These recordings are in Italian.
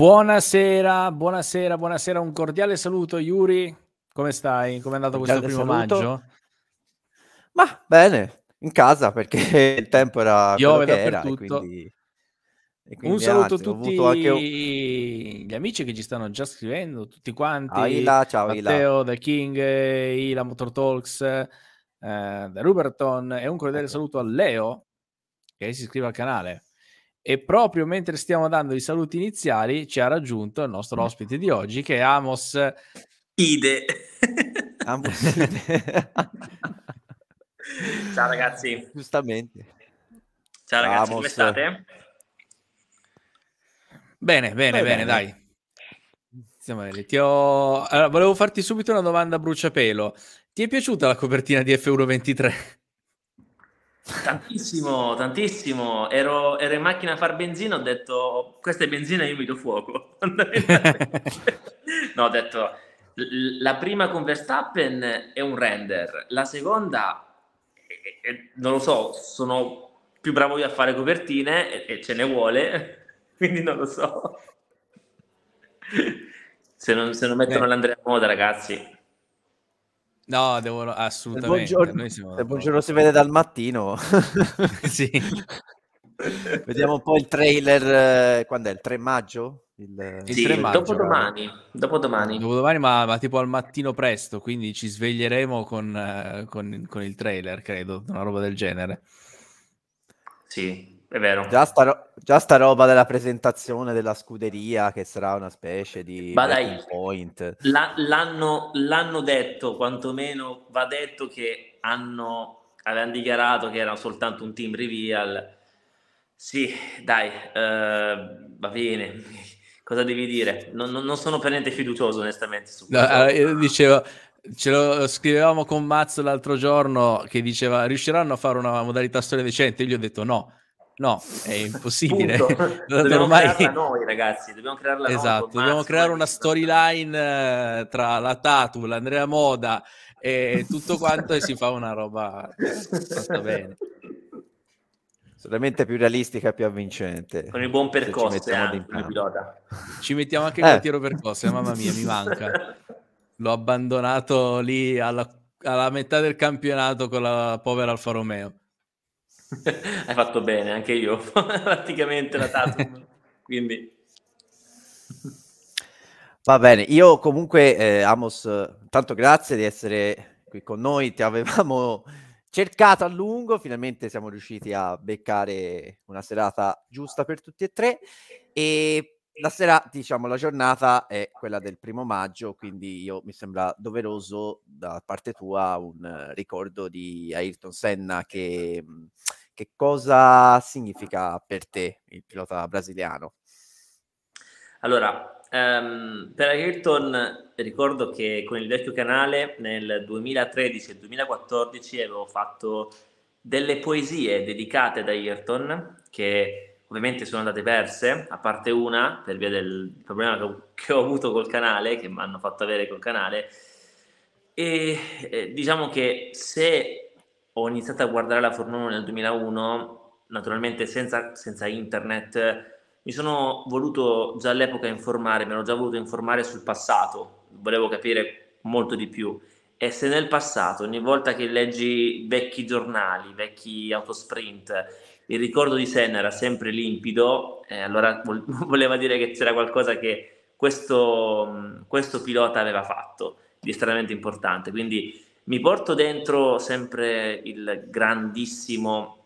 Buonasera, buonasera, buonasera, un cordiale saluto Yuri, come stai? Come è andato cordiale questo primo saluto. maggio? Ma bene, in casa perché il tempo era Piove dappertutto. Quindi... Quindi, un saluto a tutti anche... gli amici che ci stanno già scrivendo, tutti quanti. Aila, ciao Matteo, Aila. The King, eh, Ila Motor Talks, eh, da Ruberton e un cordiale okay. Ecco. saluto a Leo che si iscrive al canale. E proprio mentre stiamo dando i saluti iniziali, ci ha raggiunto il nostro ospite di oggi, che è Amos Ide. Amos Ide. Ciao ragazzi. Giustamente. Ciao ragazzi, Amos. come state? Bene, bene, bene, bene, dai. Siamo bene. Ti ho... Allora, volevo farti subito una domanda a bruciapelo. Ti è piaciuta la copertina di F123? Tantissimo, tantissimo. Ero, ero, in macchina a far benzina, ho detto, questa è benzina, io mi do fuoco. no, ho detto, la prima con Verstappen è un render, la seconda, è, è, non lo so, sono più bravo io a fare copertine e, e ce ne vuole, quindi non lo so. se, non, se non mettono Beh. l'Andrea Moda, ragazzi. No, devo assolutamente. Buongiorno, buongiorno, si vede dal mattino. sì. Vediamo un po' il trailer. Eh, quando è il 3 maggio? Il, sì, il 3 maggio, dopodomani, eh. dopodomani. dopodomani ma, ma, tipo al mattino presto, quindi ci sveglieremo con, eh, con, con il trailer, credo, una roba del genere. Sì, è vero. Già sta, ro- già sta, roba della presentazione della scuderia che sarà una specie di dai, point. La, l'hanno, l'hanno, detto, quantomeno va detto che hanno, avevano dichiarato che era soltanto un team reveal. Sì, dai, eh, va bene. Cosa devi dire? Non, non, sono per niente fiducioso, onestamente. Su no, eh, dicevo, ce lo scrivevamo con Mazzo l'altro giorno che diceva riusciranno a fare una modalità storia decente? Io gli ho detto no No, è impossibile. dobbiamo ormai... crearla noi, ragazzi. Dobbiamo crearla esatto, noi. dobbiamo creare una storyline eh, tra la Tatu, l'Andrea Moda e tutto quanto e si fa una roba fatta bene. Solamente più realistica, più avvincente. Con il buon percorso, ci, eh, ci mettiamo anche il eh. tiro percorso, mamma mia, mi manca. L'ho abbandonato lì alla, alla metà del campionato con la povera Alfa Romeo. Hai fatto bene, anche io praticamente la Tatum, quindi... Va bene, io comunque eh, Amos, tanto grazie di essere qui con noi, ti avevamo cercato a lungo, finalmente siamo riusciti a beccare una serata giusta per tutti e tre e la sera, diciamo, la giornata è quella del primo maggio, quindi io mi sembra doveroso da parte tua un ricordo di Ayrton Senna che che cosa significa per te il pilota brasiliano? Allora, Um, per Ayrton ricordo che con il vecchio canale nel 2013 e 2014 avevo fatto delle poesie dedicate ad Ayrton che ovviamente sono andate perse, a parte una per via del problema che ho, avuto col canale, che mi hanno fatto avere col canale. E eh, diciamo che se ho iniziato a guardare la Formula 1 nel 2001, naturalmente senza, senza internet, mi sono voluto già all'epoca informare, mi ero già voluto informare sul passato, volevo capire molto di più. E se nel passato, ogni volta che leggi vecchi giornali, vecchi autosprint, il ricordo di Senna era sempre limpido, eh, allora vol- voleva dire che c'era qualcosa che questo, questo pilota aveva fatto di estremamente importante. Quindi mi porto dentro sempre il grandissimo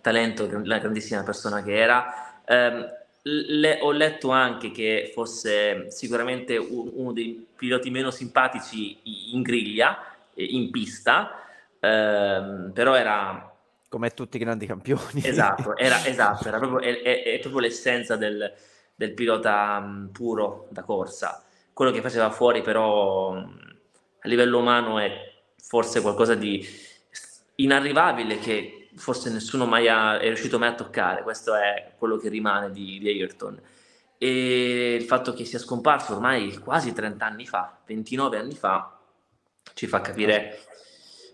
talento, la grandissima persona che era. Eh, le, ho letto anche che fosse sicuramente un, uno dei piloti meno simpatici in griglia, eh, in pista, eh, però era... Come tutti i grandi campioni. Esatto, era, esatto, era proprio, è, è proprio l'essenza del, del pilota um, puro da corsa. Quello che faceva fuori però mm, a livello umano è forse qualcosa di inarrivabile che forse nessuno mai ha, è riuscito mai a toccare, questo è quello che rimane di, di Ayrton. E il fatto che sia scomparso ormai quasi 30 anni fa, 29 anni fa, ci fa capire,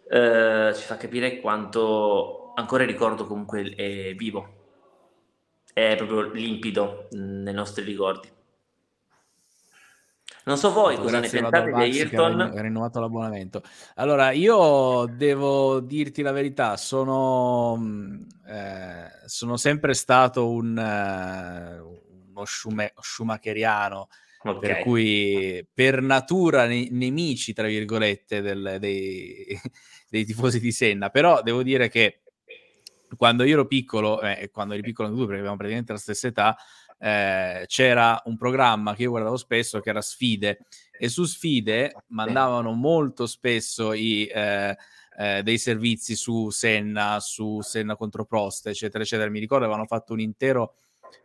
eh, ci fa capire quanto ancora il ricordo comunque è vivo, è proprio limpido mm, nei nostri ricordi. Non so voi Grazie cosa ne pensate di Ayrton. Ha rinnovato l'abbonamento. Allora, io devo dirti la verità, sono, mm, eh, sono sempre stato un, uh, uno schume- schumacheriano, okay. per cui per natura ne- nemici, tra virgolette, del, dei, dei tifosi di Senna, però devo dire che quando io ero piccolo, e eh, quando eri piccolo anche tu, perché avevamo praticamente la stessa età, eh, c'era un programma che io guardavo spesso che era Sfide e su Sfide mandavano molto spesso i, eh, eh, dei servizi su Senna, su Senna contro Prost, eccetera, eccetera. Mi ricordo avevano fatto un intero,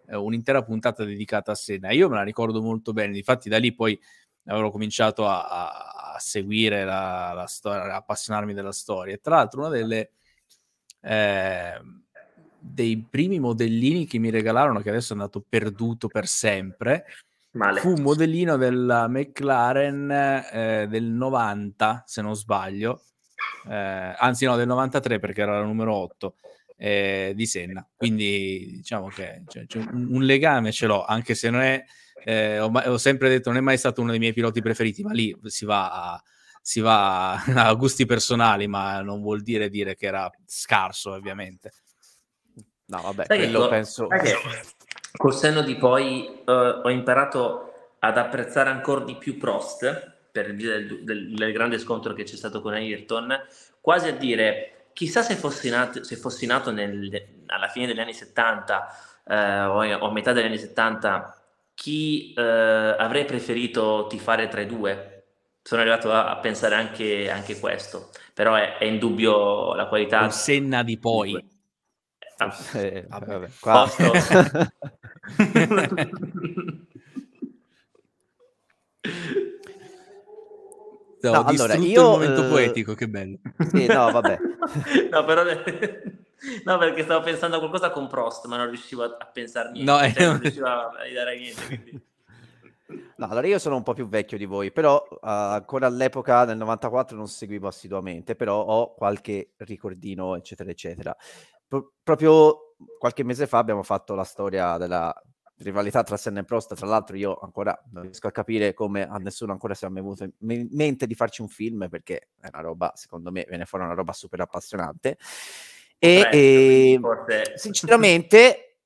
eh, un'intera puntata dedicata a Senna. Io me la ricordo molto bene, infatti da lì poi avevo cominciato a, a, a seguire la, la storia, a appassionarmi della storia. E tra l'altro una delle... Eh, dei primi modellini che mi regalarono, che adesso è andato perduto per sempre. Male. Fu un modellino della McLaren eh, del 90, se non sbaglio, eh, anzi no, del 93 perché era la numero 8 eh, di Senna. Quindi diciamo che cioè, cioè un legame ce l'ho, anche se non è, eh, ho, ho, sempre detto, non è mai stato uno dei miei piloti preferiti, ma lì si va a, si va a gusti personali, ma non vuol dire dire che era scarso ovviamente. No, vabbè, Sai quello che, penso... Che, col senno di poi uh, ho imparato ad apprezzare ancora di più Prost per il del, del, del, grande scontro che c'è stato con Ayrton, quasi a dire chissà se fossi nato, se fossi nato nel, alla fine degli anni 70 eh, o a metà degli anni 70 chi eh, avrei preferito tifare tra i due. Sono arrivato a, a pensare anche, anche, questo, però è, è indubbio la qualità. Un senna di poi. Eh, eh, vabbè. vabbè qua... No, no, allora, io, un momento uh... poetico, che bello. Sì, no, vabbè. no, però... no, perché stavo pensando a qualcosa con Prost, ma non riuscivo a, pensare niente. No, cioè, eh, non riuscivo a dare niente, quindi... No, allora io sono un po' più vecchio di voi, però uh, ancora all'epoca nel 94 non seguivo assiduamente, però ho qualche ricordino, eccetera, eccetera. Pro- proprio qualche mese fa abbiamo fatto la storia della rivalità tra Senna e Prost, tra l'altro io ancora non riesco a capire come a nessuno ancora sia mai avuto in mente di farci un film perché è una roba, secondo me, viene fuori una roba super appassionante e, Beh, ehm, e sinceramente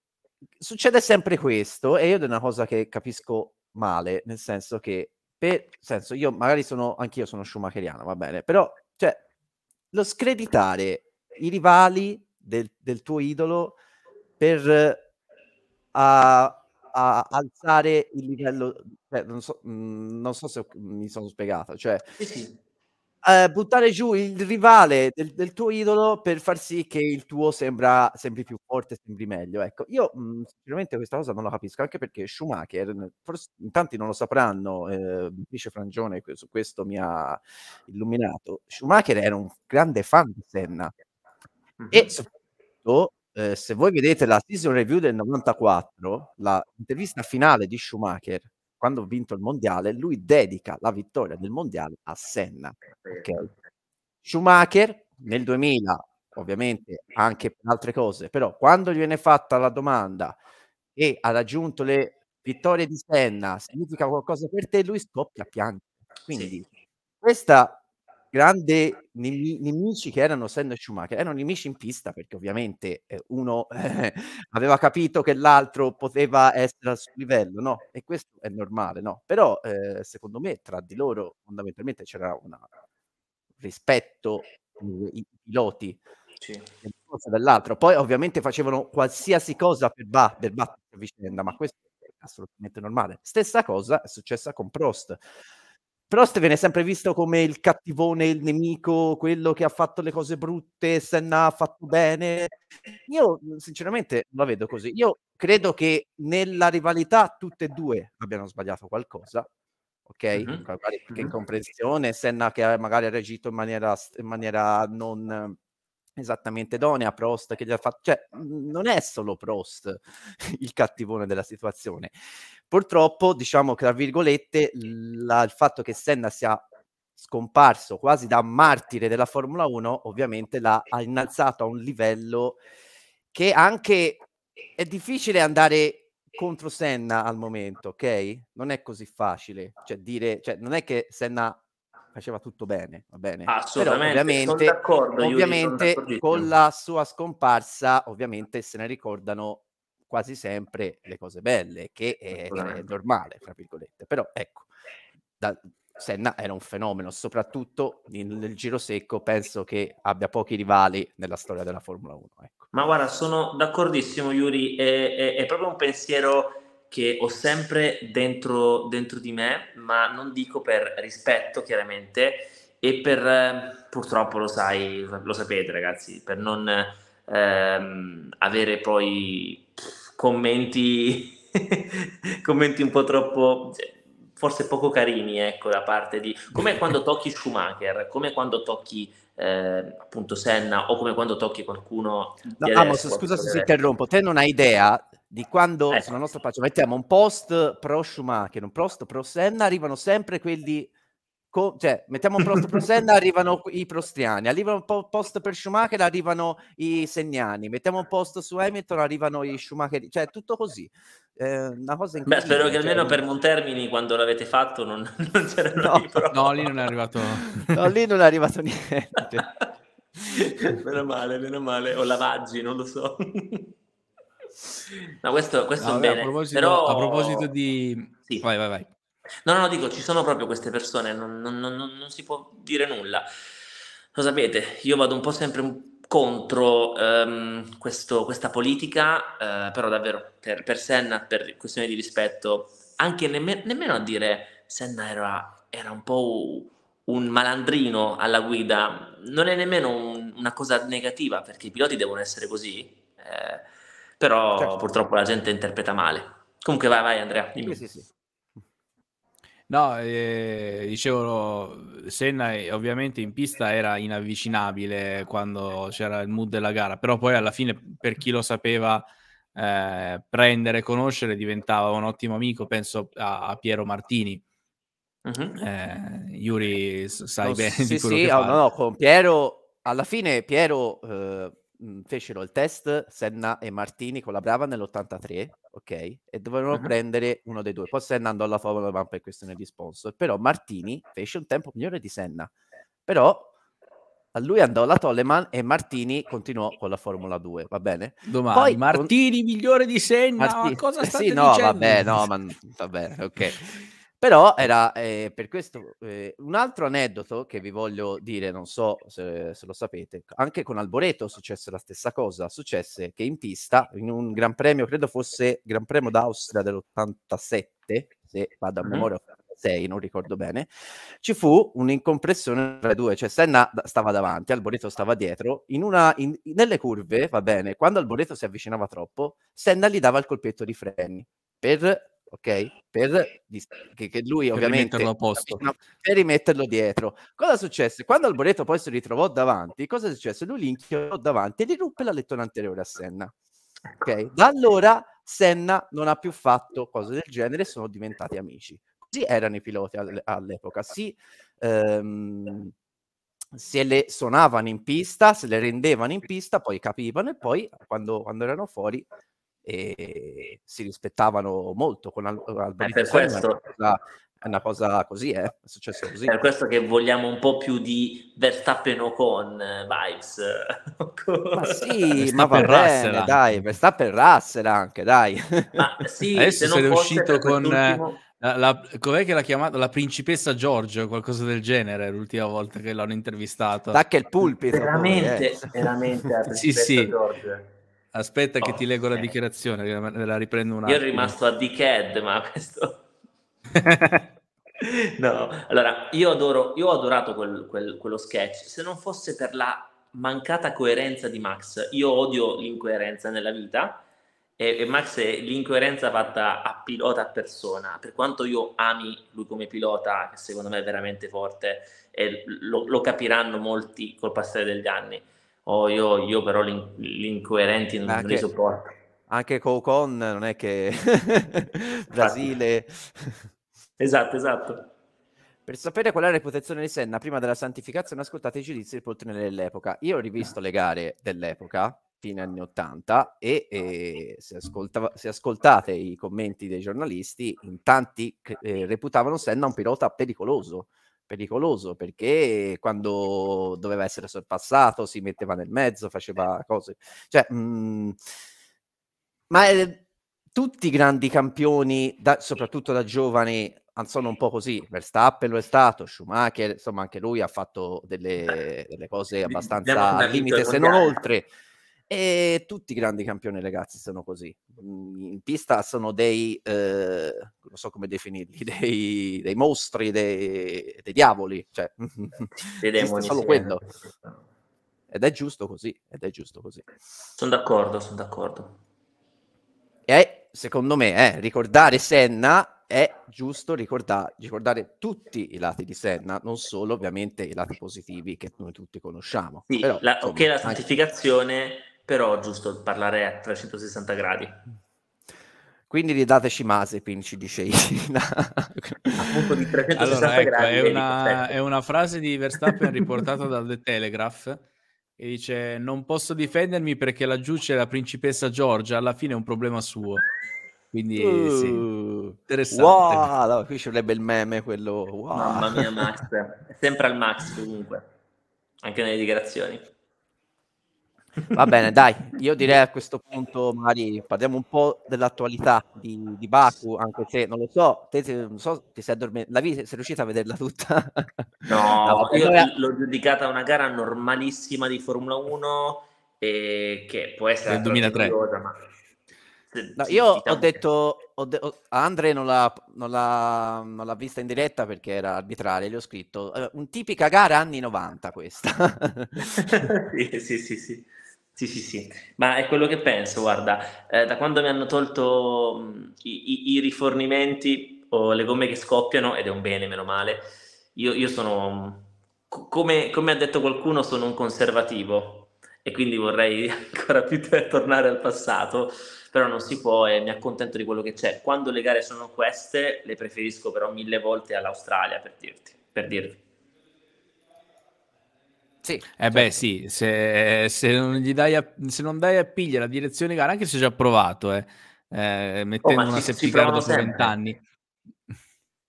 succede sempre questo e io è una cosa che capisco male, nel senso che per senso io magari sono anch'io sono schumacheriano, va bene, però cioè lo screditare i rivali del, del tuo idolo per a, a alzare il livello. Cioè, non, so, mh, mm, non, so, se mi sono spiegato. Cioè, eh, buttare giù il rivale del, del, tuo idolo per far sì che il tuo sembra, sembri più forte, sembri meglio. Ecco, io mh, mm, sinceramente questa cosa non la capisco, anche perché Schumacher, forse in tanti non lo sapranno, eh, dice Frangione su questo mi ha illuminato. Schumacher era un grande fan di Senna. Mm-hmm. E fatto, eh, se voi vedete la season review del 94, l'intervista finale di Schumacher, quando ha vinto il mondiale, lui dedica la vittoria del mondiale a Senna. Okay? Schumacher nel 2000, ovviamente anche per altre cose, però quando gli viene fatta la domanda e ha raggiunto le vittorie di Senna, significa qualcosa per te, lui scoppia a piangere. Quindi sì. questa grande nemici che erano Senna e Schumacher erano nemici in pista perché ovviamente eh, uno eh, aveva capito che l'altro poteva essere al suo livello no? e questo è normale no? però eh, secondo me tra di loro fondamentalmente c'era un rispetto eh, i piloti sì. dell'altro poi ovviamente facevano qualsiasi cosa per, ba- per battere vicenda ma questo è assolutamente normale stessa cosa è successa con Prost però Prost viene sempre visto come il cattivone, il nemico, quello che ha fatto le cose brutte, Senna ha fatto bene. Io mhmm, sinceramente la vedo così. Io credo che nella rivalità tutte e due abbiano sbagliato qualcosa, ok? Mm-hmm. qualche incomprensione, Senna che magari ha reagito in maniera, in maniera non esattamente idonea, Prost che gli ha fatto, cioè mhmm, non è solo Prost il cattivone della situazione. Purtroppo, diciamo tra virgolette, la, il fatto che Senna sia scomparso quasi da martire della Formula 1, ovviamente l'ha innalzato a un livello che anche è difficile andare contro Senna al momento, ok? Non è così facile, cioè dire, cioè non è che Senna faceva tutto bene, va bene? Assolutamente, Però, ovviamente, ovviamente Yuri, con la sua scomparsa, ovviamente se ne ricordano quasi sempre le cose belle, che è, è normale, fra virgolette. Però ecco, da, Senna era un fenomeno, soprattutto in, nel giro secco penso che abbia pochi rivali nella storia della Formula 1. Ecco. Ma guarda, sono d'accordissimo Yuri, è, è, è proprio un pensiero che ho sempre dentro, dentro di me, ma non dico per rispetto chiaramente e per ehm, purtroppo lo sai, lo sapete ragazzi, per non ehm, avere poi commenti, commenti un po' troppo, cioè, forse poco carini, ecco, da parte di... come quando tocchi Schumacher, come quando tocchi eh, appunto Senna o come quando tocchi qualcuno... No, Amos, scusa se ti interrompo, te non hai idea di quando eh. sulla nostra pagina mettiamo un post pro Schumacher, un post pro Senna, arrivano sempre quelli Co- cioè, mettiamo un post pro Senna, arrivano i prostriani, arriva un po- post per Schumacher, arrivano i Segnani, mettiamo un post su Hamilton, arrivano i Schumacher, cioè tutto così. Eh, una cosa Beh, spero che cioè, almeno per Montermini quando l'avete fatto non, non c'erano no, no, lì non è arrivato no, lì non è arrivato niente. meno male, meno male, o lavaggi, non lo so. No, questo, questo no, è bene. A proposito, Però... a proposito di... Sì. Vai, vai, vai. No, no, dico, ci sono proprio queste persone, non, non, non, non, si può dire nulla. Lo sapete, io vado un po' sempre contro um, questo, questa politica, uh, però davvero per, per, Senna, per questione di rispetto, anche nemm- nemmeno a dire Senna era, era, un po' un malandrino alla guida, non è nemmeno un, una cosa negativa perché i piloti devono essere così. Eh, però certo. purtroppo la gente interpreta male. Comunque vai, vai Andrea. Dimmi. Sì, sì, sì. No, eh, dicevo, Senna eh, ovviamente in pista era inavvicinabile quando c'era il mood della gara, però poi alla fine per chi lo sapeva eh, prendere, conoscere, diventava un ottimo amico, penso a, a Piero Martini. Uh-huh. Eh, Yuri, sai no, bene sì, di quello sì, che oh, no, no, con Piero, alla fine Piero eh, Mhmm, fecero il test Senna e Martini con la Brava nell'83, ok? E dovevano uh-huh. prendere uno dei due. Poi Senna andò alla Formula 1 per questione di sponsor, però Martini fece un tempo migliore di Senna. Però a lui andò la Toleman e Martini continuò con la Formula 2, va bene? Domani, Poi, Martini con... migliore di Senna, Martini... cosa eh state sì, no, dicendo? Vabbè, no, ma... bene, ok. Però era eh, per questo eh, un altro aneddoto che vi voglio dire, non so se, se, lo sapete, anche con Alboreto successe la stessa cosa, successe che in pista, in un Gran Premio, credo fosse Gran Premio d'Austria dell'87, se vado a mm-hmm. memoria non ricordo bene, ci fu un'incompressione tra i due, cioè Senna stava davanti, Alboreto stava dietro, in una, in, nelle curve, va bene, quando Alboreto si avvicinava troppo, Senna gli dava il colpetto di freni per ok? Per, che, che lui per ovviamente rimetterlo a posto. No, per rimetterlo dietro. Cosa successe? Quando Alboreto poi si ritrovò davanti, cosa successe? Lui l'inchiodò davanti e gli ruppe la lettona anteriore a Senna. Ok? Da allora Senna non ha più fatto cose del genere, sono diventati amici. Così erano i piloti all- all'epoca, si, ehm, se le suonavano in pista, se le rendevano in pista, poi capivano e poi quando, quando erano fuori e si rispettavano molto con Al- Alberto. È per questo. È una, cosa, è una così, eh? è successo così. Per questo che vogliamo un po' più di Verstappen o con eh, vibes. ma sì, ma va bene, dai, Verstappen Russell anche, dai. Ma sì, Adesso se non uscito con... La, la, com'è che l'ha chiamata? La principessa Giorgio, qualcosa del genere, l'ultima volta che l'hanno intervistato. Tacca il pulpito. Veramente, poi, eh. veramente la principessa sì, sì. Giorgio Aspetta che oh, ti leggo eh. la dichiarazione, me la riprendo un attimo. Io ero rimasto a dickhead, ma questo... no, allora, io, adoro, io ho adorato quel, quel, quello sketch. Se non fosse per la mancata coerenza di Max, io odio l'incoerenza nella vita, e, e Max è l'incoerenza fatta a pilota a persona. Per quanto io ami lui come pilota, che secondo me è veramente forte, e lo, lo capiranno molti col passare degli anni, Oh, io, io però l'in- l'incoerenti non, anche, li sopporto. Anche Cocon non è che... Brasile... esatto, esatto. Per sapere qual è la reputazione di Senna prima della santificazione, ascoltate i giudizi del poltrone dell'epoca. Io ho rivisto le gare dell'epoca, fine anni 80, e, e se, ascoltava, se, ascoltate i commenti dei giornalisti, in tanti eh, reputavano Senna un pilota pericoloso pericoloso perché quando doveva essere sorpassato si metteva nel mezzo, faceva cose. Cioè, mh, mhmm, ma eh, tutti i grandi campioni, da, soprattutto da giovani, sono un po' così. Verstappen lo è stato, Schumacher, insomma, anche lui ha fatto delle, delle cose abbastanza al limite, se non oltre. E tutti i grandi campioni, ragazzi, sono così. Mhmm, in pista sono dei, eh, non so come definirli, dei, dei mostri, dei, dei, diavoli, cioè, dei demoni. Solo quello. Eh, ed è giusto così, ed è giusto così. Sono d'accordo, sono d'accordo. E secondo me, eh, ricordare Senna è giusto ricordare, ricordare, tutti i lati di Senna, non solo ovviamente i lati positivi che noi tutti conosciamo. Sì, Però, la, insomma, che la santificazione anche però giusto parlare a 360 gradi. Quindi ridateci Mazepin, ci dice Isina. Appunto di 360 allora, ecco, gradi. È una, è una frase di Verstappen riportata dal The Telegraph e dice non posso difendermi perché laggiù c'è la principessa Giorgia, alla fine è un problema suo. Quindi uh, sì, interessante. Wow, allora, qui ci vorrebbe il meme quello. Wow. Mamma mia Max, è sempre al Max comunque, anche nelle dichiarazioni. Va bene, dai, io direi a questo punto, Mari, parliamo un po' dell'attualità di, di Baku, anche se non lo so, te, non so ti sei addormentato, la vi sei riuscita a vederla tutta? No, no io allora... l'ho giudicata una gara normalissima di Formula 1 e che può essere... Del 2003. Curiosa, ma... No, io ho detto ho de- Andre non l'ha, non, l'ha, non l'ha, vista in diretta perché era arbitrale, gli ho scritto uh, un tipica gara anni 90 questa. sì, sì, sì, sì. Sì, sì, sì, ma è quello che penso, guarda, eh, da quando mi hanno tolto i, i, i, rifornimenti o le gomme che scoppiano, ed è un bene, meno male, io, io sono, come, come, ha detto qualcuno, sono un conservativo e quindi vorrei ancora più tornare al passato, però non si può e mi accontento di quello che c'è. Quando le gare sono queste, le preferisco però mille volte all'Australia, per dirti, per dirvi. Sì, eh certo. beh, sì, se, se, non gli dai a, se non dai a piglia la direzione gara, anche se ci ha provato, eh, eh, oh, mettendo oh, una safety car dopo vent'anni.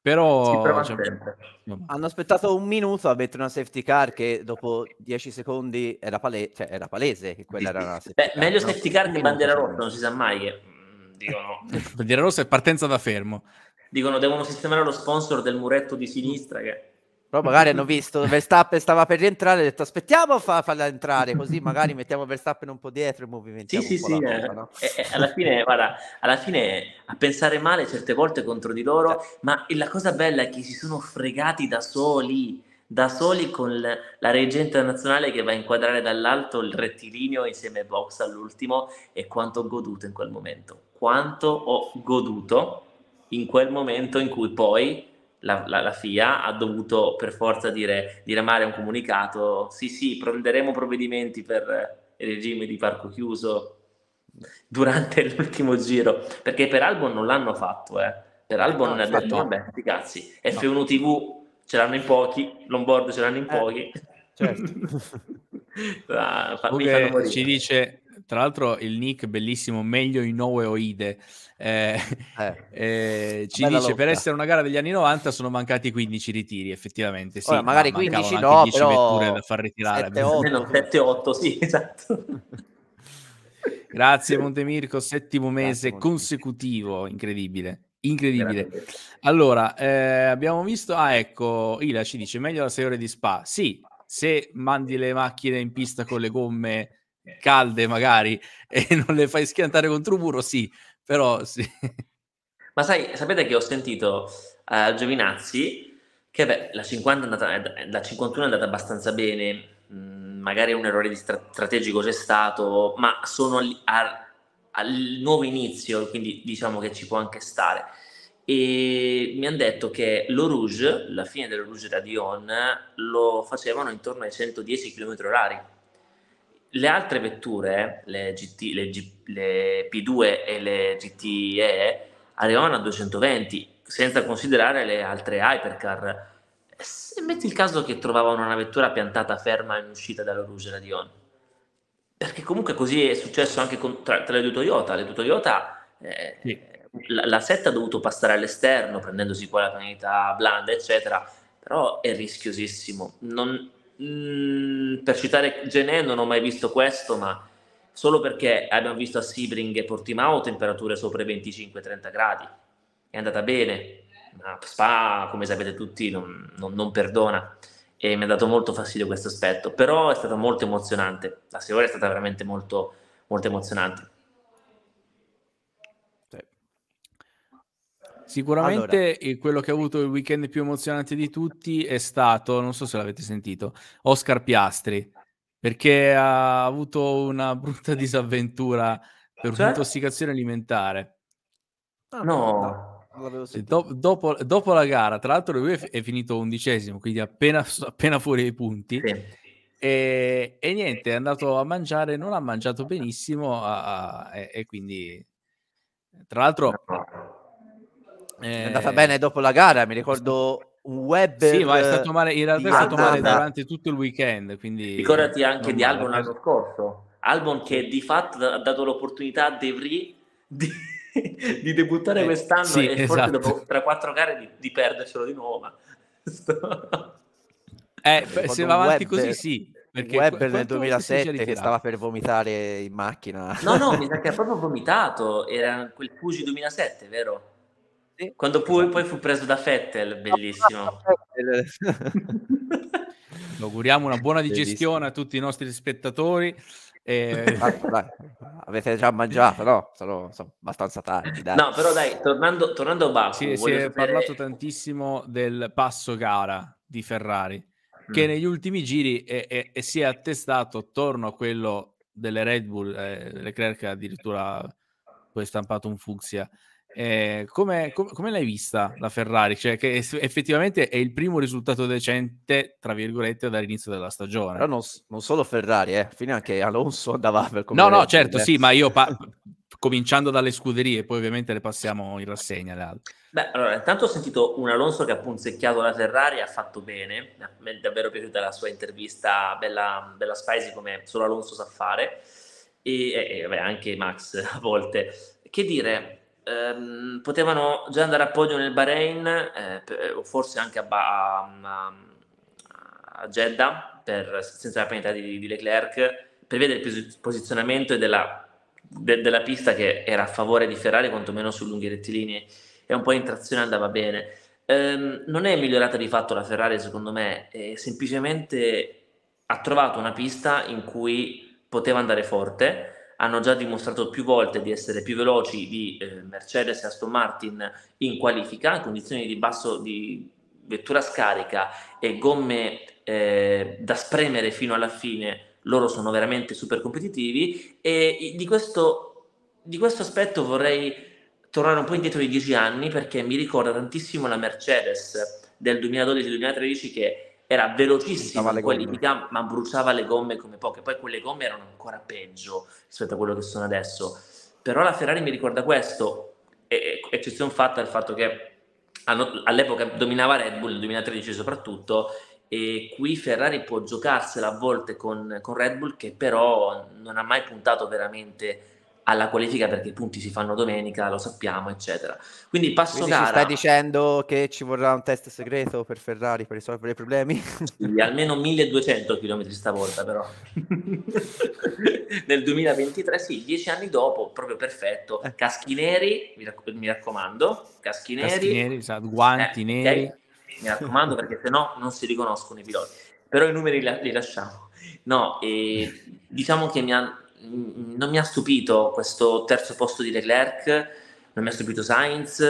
Però cioè, hanno aspettato un minuto a mettere una safety car che dopo 10 secondi era, pale- cioè, era palese che quella era una safety Beh, car, Meglio no? safety car che bandiera rossa, non si sa mai che mm, dicono. bandiera rossa è partenza da fermo. Dicono devono sistemare lo sponsor del muretto di sinistra che però magari hanno visto Verstappen stava per rientrare, e detto aspettiamo fa, farla entrare, così magari mettiamo Verstappen un po' dietro e movimentiamo sì, un sì, sì, eh, cosa, eh, no? eh, alla fine, guarda, alla fine a pensare male certe volte contro di loro, cioè ma la cosa bella è che si sono fregati da soli, da soli con la reggente nazionale che va a inquadrare dall'alto il rettilineo insieme a Box all'ultimo e quanto ho goduto in quel momento. Quanto ho goduto in quel momento in cui poi la, la, la, FIA ha dovuto per forza dire, diramare un comunicato, sì sì, prenderemo provvedimenti per il regime di parco chiuso durante l'ultimo giro, perché per Albon non l'hanno fatto, eh. per Albon no, è detto, vabbè, ti cazzi, F1 TV ce l'hanno in pochi, l'onboard ce l'hanno in eh, pochi. Eh, certo. ah, fa, ci dice tra l'altro il nick bellissimo, meglio Inoue Oide, eh, eh, eh ci dice lotta. per essere una gara degli anni 90 sono mancati 15 ritiri, effettivamente. Sì, Ora, magari ma 15 no, 10 però... vetture da far ritirare. 7-8, sì, esatto. Grazie Montemirco, settimo mese Grazie, consecutivo, incredibile. Incredibile. Allora, eh, abbiamo visto, ah ecco, Ila ci dice meglio la 6 ore di spa. Sì, se mandi le macchine in pista con le gomme calde magari e non le fai schiantare contro un muro, sì, però sì. Ma sai, sapete che ho sentito a uh, Giovinazzi che beh, la, 50 è andata, la 51 è andata abbastanza bene, mm, magari un errore stra- strategico c'è stato, ma sono al, al, al nuovo inizio, quindi diciamo che ci può anche stare e mi hanno detto che lo Rouge, la fine dello Rouge da Dion, lo facevano intorno ai 110 km orari. Le altre vetture, le, GT, le, G, le P2 e le GTE, arrivavano a 220, senza considerare le altre hypercar. Se metti il caso che trovavano una vettura piantata ferma in uscita dalla Rouge Radion, perché comunque così è successo anche con, tra, tra, le due Toyota. Le due Toyota, eh, sì. la, la setta ha dovuto passare all'esterno, prendendosi qua la pianeta blanda, eccetera, però è rischiosissimo. Non, Mm, per citare Genè, non ho mai visto questo, ma solo perché abbiamo visto a Sebring e Portimao temperature sopra i 25-30 gradi. È andata bene, ma Spa, come sapete tutti, non, non, non, perdona e mi ha dato molto fastidio questo aspetto, però è stata molto emozionante, la serie è stata veramente molto, molto emozionante. Sicuramente allora. quello che ha avuto il weekend più emozionante di tutti è stato, non so se l'avete sentito, Oscar Piastri, perché ha avuto una brutta disavventura per cioè? un'intossicazione alimentare. Ah, no. no. Do- dopo, dopo, la gara, tra l'altro lui è, finito undicesimo, quindi appena, appena fuori dai punti. Sì. E, e, niente, è andato a mangiare, non ha mangiato benissimo a, a, e, e, quindi, tra l'altro, è andata bene dopo la gara, mi ricordo Webber. Sì, ma è stato male, in realtà è stato male durante tutto il weekend. Quindi Ricordati anche di Albon l'anno scorso. Albon che di fatto ha dato l'opportunità a De Vries di, di debuttare eh, quest'anno sì, e esatto. forse dopo tra quattro gare di, di perdercelo di nuovo. Ma... eh, se va avanti Webber, così sì. Perché Webber nel 2007 che stava per vomitare in macchina. No, no, mi sa che ha proprio vomitato. Era quel Fuji 2007, vero? Sì. Quando poi, esatto. poi, fu preso da Fettel, bellissimo. auguriamo una buona digestione a tutti i nostri spettatori. E... Avete già mangiato, no? Sono, sono abbastanza tardi. Dai. No, però dai, tornando, tornando a Baku. Sì, si è sapere... parlato tantissimo del passo gara di Ferrari, mm. che negli ultimi giri è, è, è, si è attestato attorno a quello delle Red Bull, eh, Leclerc addirittura poi stampato un fucsia eh, come, com- come, l'hai vista la Ferrari? Cioè, che es- effettivamente è il primo risultato decente, tra virgolette, dall'inizio della stagione. Non, non, solo Ferrari, eh. fino anche Alonso andava per No, no, certo, sì, ma io pa- cominciando dalle scuderie, poi ovviamente le passiamo in rassegna le altre. Beh, allora, intanto ho sentito un Alonso che ha punzecchiato la Ferrari, ha fatto bene, mi è davvero piaciuta la sua intervista, bella, bella spicy come solo Alonso sa fare, e, e vabbè, anche Max a volte. Che dire, ehm, potevano già andare a podio nel Bahrain eh, per, o forse anche a, ba- a, a Jeddah per, senza la penalità di, di, Leclerc per via del posizionamento e della, de- della, pista che era a favore di Ferrari quantomeno su lunghi rettilinei e un po' in trazione andava bene. Ehm, non è migliorata di fatto la Ferrari secondo me, semplicemente ha trovato una pista in cui poteva andare forte hanno già dimostrato più volte di essere più veloci di eh, Mercedes e Aston Martin in qualifica, in condizioni di basso di vettura scarica e gomme eh, da spremere fino alla fine, loro sono veramente super competitivi e di questo, di questo aspetto vorrei tornare un po' indietro di dieci anni perché mi ricorda tantissimo la Mercedes del 2012-2013 che era velocissimo, bruciava poi ma bruciava le gomme come poche. Poi quelle gomme erano ancora peggio rispetto a quello che sono adesso. Però la Ferrari mi ricorda questo, e, eccezione fatta al fatto che all'epoca dominava Red Bull, nel 2013 soprattutto, e qui Ferrari può giocarsela a volte con, con Red Bull che però non ha mai puntato veramente alla qualifica perché i punti si fanno domenica, lo sappiamo, eccetera. Quindi passo Quindi gara... stai dicendo che ci vorrà un test segreto per Ferrari per risolvere i problemi? Sì, almeno 1200 km stavolta però. Nel 2023 sì, dieci anni dopo, proprio perfetto. Eh. Caschi neri, mi, raccom- mi raccomando, caschi neri. Caschi neri, guanti eh, neri. Okay. Mi raccomando perché se no non si riconoscono i piloti. Però i numeri li, li lasciamo. No, e diciamo che mi hanno Mm, non mi ha stupito questo terzo posto di Leclerc, non mi ha stupito Sainz,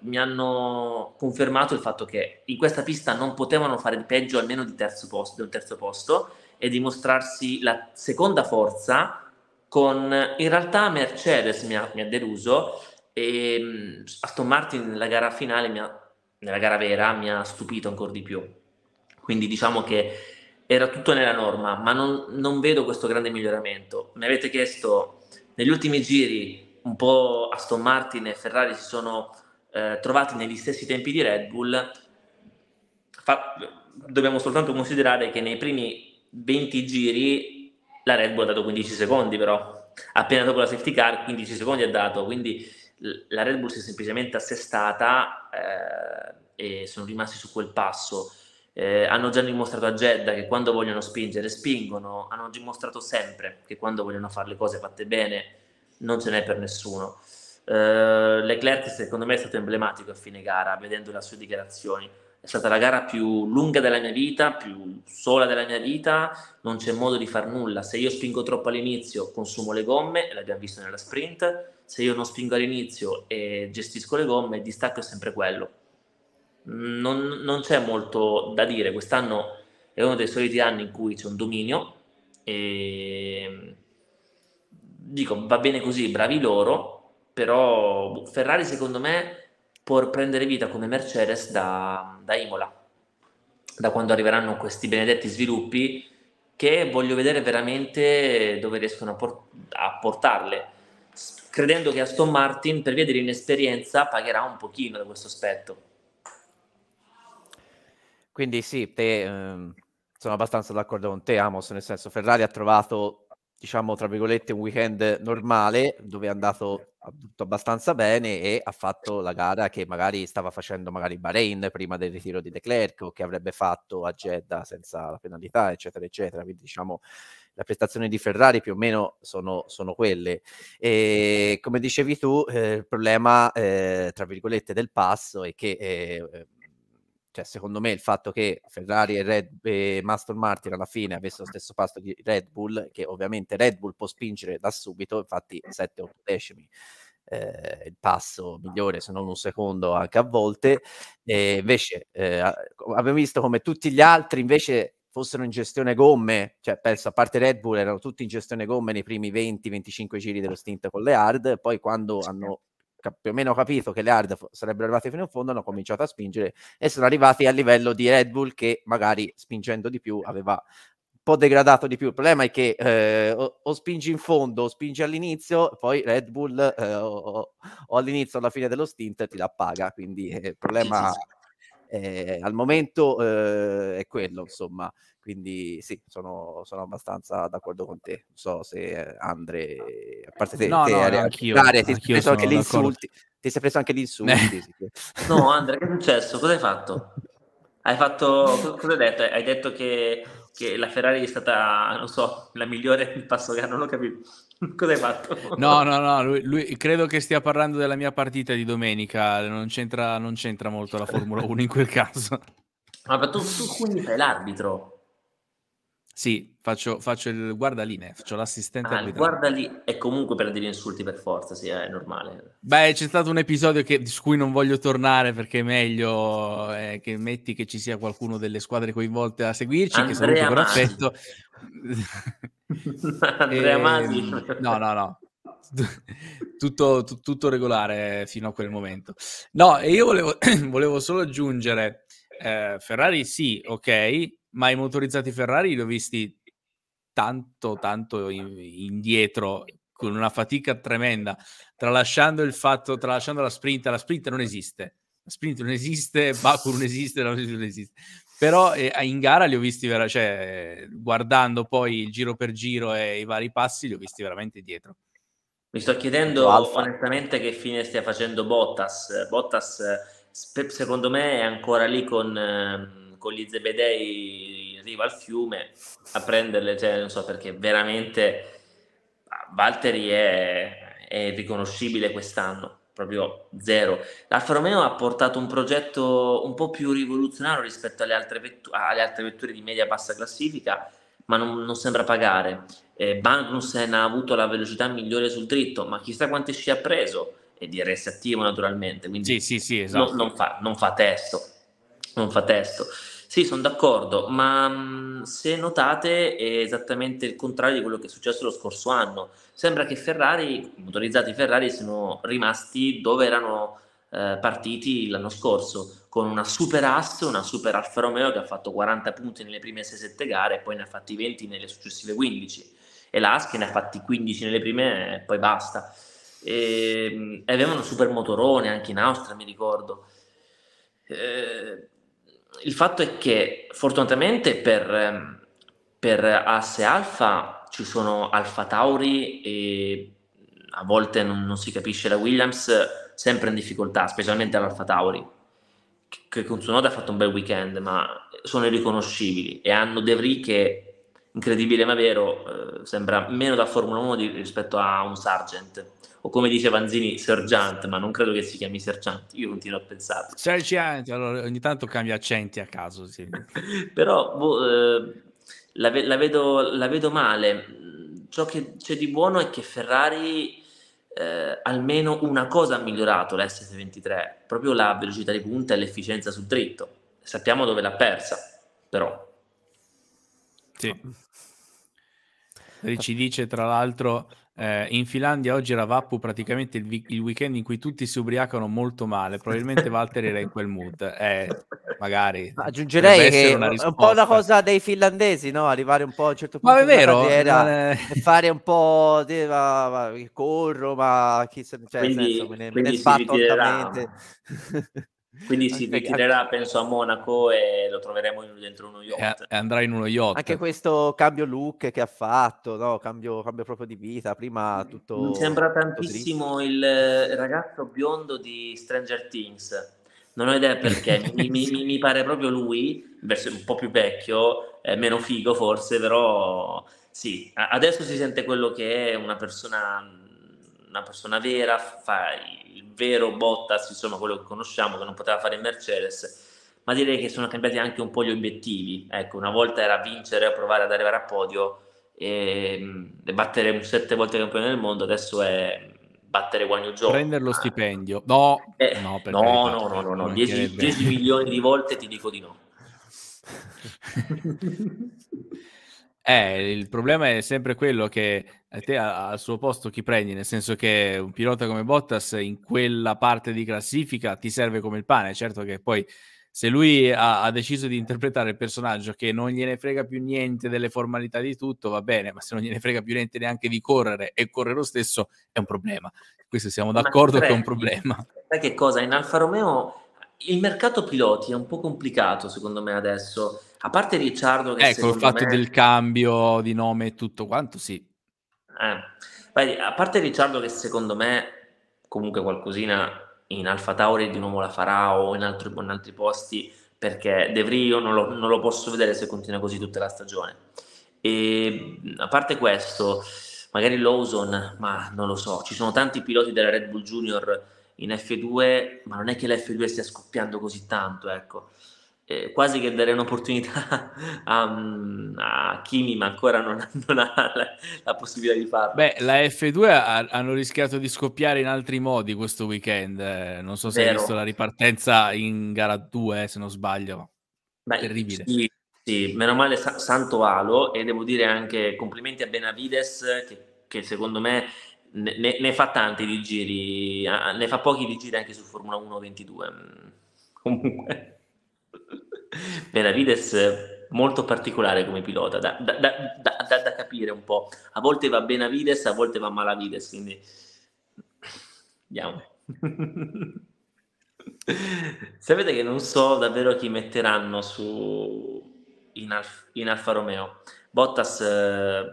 mi hanno confermato il fatto che in questa pista non potevano fare di peggio almeno di, terzo posto, di un terzo posto e dimostrarsi la seconda forza con in realtà Mercedes mi ha, mi ha deluso e mm, Aston Martin nella gara finale, ha, nella gara vera, mi ha stupito ancora di più. Quindi diciamo che era tutto nella norma, ma non, non vedo questo grande miglioramento. Mi avete chiesto negli ultimi giri, un po' Aston Martin e Ferrari si sono eh, trovati negli stessi tempi di Red Bull. Fa, dobbiamo soltanto considerare che nei primi 20 giri la Red Bull ha dato 15 secondi, però appena dopo la safety car 15 secondi ha dato, quindi la Red Bull si è semplicemente assestata eh, e sono rimasti su quel passo eh, hanno già dimostrato a Jeddah che quando vogliono spingere spingono, hanno dimostrato sempre che quando vogliono fare le cose fatte bene non ce n'è per nessuno. Eh, Leclerc secondo me è stato emblematico a fine gara, vedendo le sue dichiarazioni. È stata la gara più lunga della mia vita, più sola della mia vita, non c'è modo di far nulla. Se io spingo troppo all'inizio consumo le gomme, l'abbiamo visto nella sprint, se io non spingo all'inizio e gestisco le gomme, il distacco è sempre quello non, non, c'è molto da dire. Quest'anno è uno dei soliti anni in cui c'è un dominio e dico va bene così, bravi loro, però boh, Ferrari secondo me può prendere vita come Mercedes da, da Imola, da quando arriveranno questi benedetti sviluppi che voglio vedere veramente dove riescono a, por- a portarle, credendo che Aston Martin per via dell'inesperienza pagherà un pochino da questo aspetto. Quindi sì, te, ehm, sono abbastanza d'accordo con te, Amos, nel senso Ferrari ha trovato, diciamo, tra virgolette, un weekend normale dove è andato tutto abbastanza bene e ha fatto la gara che magari stava facendo magari Bahrain prima del ritiro di Leclerc o che avrebbe fatto a Jeddah senza la penalità, eccetera, eccetera. Quindi diciamo le prestazioni di Ferrari più o meno sono, sono quelle. E come dicevi tu, eh, il problema, eh, tra virgolette, del passo è che... Eh, cioè, secondo me il fatto che Ferrari e, Red, e Maston Martin alla fine avessero lo stesso pasto di Red Bull, che ovviamente Red Bull può spingere da subito, infatti 7-8 decimi eh, il passo migliore, se non un secondo anche a volte, e invece eh, abbiamo visto come tutti gli altri invece fossero in gestione gomme, cioè penso a parte Red Bull erano tutti in gestione gomme nei primi 20-25 giri dello stint con le hard, poi quando hanno più o meno capito che le hard sarebbero arrivate fino in fondo, hanno cominciato a spingere e sono arrivati al livello di Red Bull che magari spingendo di più aveva un po' degradato di più. Il problema è che eh, o, o, spingi in fondo o spingi all'inizio, poi Red Bull eh, o, o, all'inizio o alla fine dello stint ti la paga, quindi eh, il eh, problema... Sì, sì, sì eh, al momento eh, è quello, insomma. Quindi sì, sono, sono abbastanza d'accordo con te. Non so se Andre, a parte te, no, te, no, te, anch'io, dare, ti, anch'io sono anche insulti, ti sei preso anche gli eh. insulti. no, Andre, che è successo? Cosa hai fatto? Hai fatto, cosa hai detto? Hai detto che che la Ferrari è stata, non so, la migliore in passato, non ho capito. Cosa hai fatto? No, no, no, lui, lui, credo che stia parlando della mia partita di domenica, non c'entra, non c'entra molto la Formula 1 in quel caso. Ma tu, tu quindi fai l'arbitro? Sì, faccio, faccio il guardaline, faccio l'assistente ah, arbitrale. Guardali è comunque per dire insulti per forza, sì, è normale. Beh, c'è stato un episodio che, su cui non voglio tornare perché è meglio eh, che metti che ci sia qualcuno delle squadre coinvolte a seguirci, Andrea che saluto con affetto. Andrea e, ehm, Masi. No, no, no. Tutto, t- tutto, regolare fino a quel momento. No, e io volevo, volevo solo aggiungere, eh, Ferrari sì, ok, ma i motorizzati Ferrari li ho visti tanto, tanto in, indietro, con una fatica tremenda, tralasciando il fatto, tralasciando la sprint, la sprint non esiste, la sprint non esiste, Baku non esiste, non esiste. Però eh, in gara li ho visti, vera- cioè, guardando poi il giro per giro e i vari passi, li ho visti veramente dietro. Mi sto chiedendo Alfa. onestamente che fine stia facendo Bottas. Bottas, eh, secondo me, è ancora lì con... Eh con gli Zebedei in riva al fiume a prenderle, cioè, non so perché veramente ah, Valtteri è, è irriconoscibile quest'anno proprio zero. L'Alfa Romeo ha portato un progetto un po' più rivoluzionario rispetto alle altre, vettu- alle altre vetture di media-bassa classifica, ma non, non sembra pagare. Eh, Magnussen ha avuto la velocità migliore sul dritto, ma chissà quante sci ha preso, e di RS attivo naturalmente, quindi sì, sì, sì, esatto. non, non, fa, non fa testo. Non fa testo. Sì, sono d'accordo, ma mhmm, se notate è esattamente il contrario di quello che è successo lo scorso anno. Sembra che Ferrari, i motorizzati Ferrari, siano rimasti dove erano eh, partiti l'anno scorso, con una super asse, una super Alfa Romeo che ha fatto 40 punti nelle prime 6-7 gare e poi ne ha fatti 20 nelle successive 15 e l'AS che ne ha fatti 15 nelle prime e eh, poi basta. E, mhmm, e avevano super motorone anche in Austria, mi ricordo. E, eh, il fatto è che fortunatamente per, ehm, per asse alfa ci sono Alfa Tauri e a volte non, non, si capisce la Williams sempre in difficoltà, specialmente l'Alfa Tauri che con Tsunoda ha fatto un bel weekend ma sono irriconoscibili e hanno De Vries che incredibile ma vero, eh, sembra meno da Formula 1 di, rispetto a un sergeant. O come dice Vanzini, Sergeant, ma non credo che si chiami Sergeant, io continuo a pensarlo. Sergeant, allora ogni tanto cambia accenti a caso. Sì. Però boh, eh, la, la, vedo, la, vedo, male. Ciò che c'è di buono è che Ferrari eh, almeno una cosa ha migliorato l'S23, proprio la velocità di punta e l'efficienza sul dritto. Sappiamo dove l'ha persa, però sì. Ci dice tra l'altro eh, in Finlandia oggi era Vappu praticamente il, vi- il, weekend in cui tutti si ubriacano molto male, probabilmente Walter era in quel mood, eh, magari. Aggiungerei che è un po' una cosa dei finlandesi, no? arrivare un po' a un certo punto ma è vero, era, eh... fare un po' di, ma, ma, corro, ma chi se, cioè, quindi, senso, me ne, me ne sbatto altamente. Quindi si ritirerà, penso, a Monaco e lo troveremo dentro uno yacht. E andrà in uno yacht. Anche questo cambio look che ha fatto, no? cambio, cambio, proprio di vita. Prima mm. tutto... Mi sembra tantissimo il eh, ragazzo biondo di Stranger Things. Non ho idea perché, mi, mi, mi, pare proprio lui, un po' più vecchio, eh, meno figo forse, però sì, adesso si sente quello che è una persona una persona vera, fa il vero Bottas, insomma quello che conosciamo, che non poteva fare in Mercedes, ma direi che sono cambiati anche un po' gli obiettivi. Ecco, una volta era vincere provare ad arrivare a podio e, ehm, e battere un sette volte campione del mondo, adesso è battere Guagno Gioco. Prendere lo ah. stipendio. No, eh, no, no, no, no, no, no, 10, 10 milioni di volte ti dico di no. Eh, il problema è sempre quello che eh, te al suo posto chi prendi, nel senso che un pilota come Bottas in quella parte di classifica ti serve come il pane, certo che poi se lui ha, ha, deciso di interpretare il personaggio che non gliene frega più niente delle formalità di tutto, va bene, ma se non gliene frega più niente neanche di correre e corre lo stesso, è un problema. Questo siamo d'accordo che è un problema. Sai che cosa? In Alfa Romeo il mercato piloti è un po' complicato secondo me adesso, a parte Ricciardo che... Eh, ecco, il fatto me... del cambio di nome e tutto quanto, sì. Eh, a parte Ricciardo che secondo me comunque qualcosina in Alfa Tauri di nuovo la farà o in altri, in altri posti, perché De Vrio non lo, non lo posso vedere se continua così tutta la stagione. E a parte questo, magari Lawson, ma non lo so, ci sono tanti piloti della Red Bull Junior in F2, ma non è che la F2 stia scoppiando così tanto, ecco. Eh, quasi che dare un'opportunità a, mm, a Kimi, ma ancora non, non ha la, la, possibilità di farlo. Beh, la F2 ha, hanno rischiato di scoppiare in altri modi questo weekend. Eh. non so se Vero. hai visto la ripartenza in gara 2, eh, se non sbaglio. Beh, Terribile. Sì, sì, meno male sa- Santo Alo e devo dire anche complimenti a Benavides che, che secondo me ne, ne, fa tanti di giri, ne fa pochi di giri anche su Formula 1 22. Mm. Comunque, Benavides molto particolare come pilota, da, da, da, da, capire un po'. A volte va Benavides, a volte va Malavides, quindi andiamo. Sapete che non so davvero chi metteranno su in, Alf, in Alfa Romeo. Bottas, eh,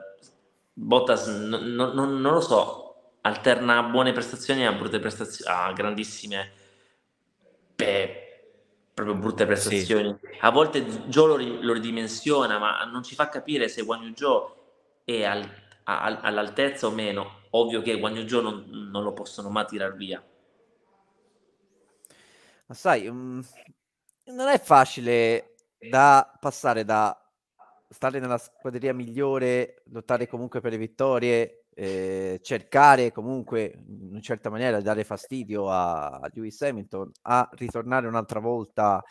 Bottas n- n- non lo so, alterna buone prestazioni a brutte prestazioni, a grandissime, beh, proprio brutte prestazioni. Sì. A volte Joe lo, lo, ridimensiona, ma non ci fa capire se Wang Yu Joe è al, a, all'altezza o meno. Ovvio che Wang Yu Joe non, non lo possono mai tirar via. Ma sai, um, non è facile da passare da stare nella squadria migliore, lottare comunque per le vittorie eh, cercare comunque in una certa maniera di dare fastidio a, a Lewis Hamilton a ritornare un'altra volta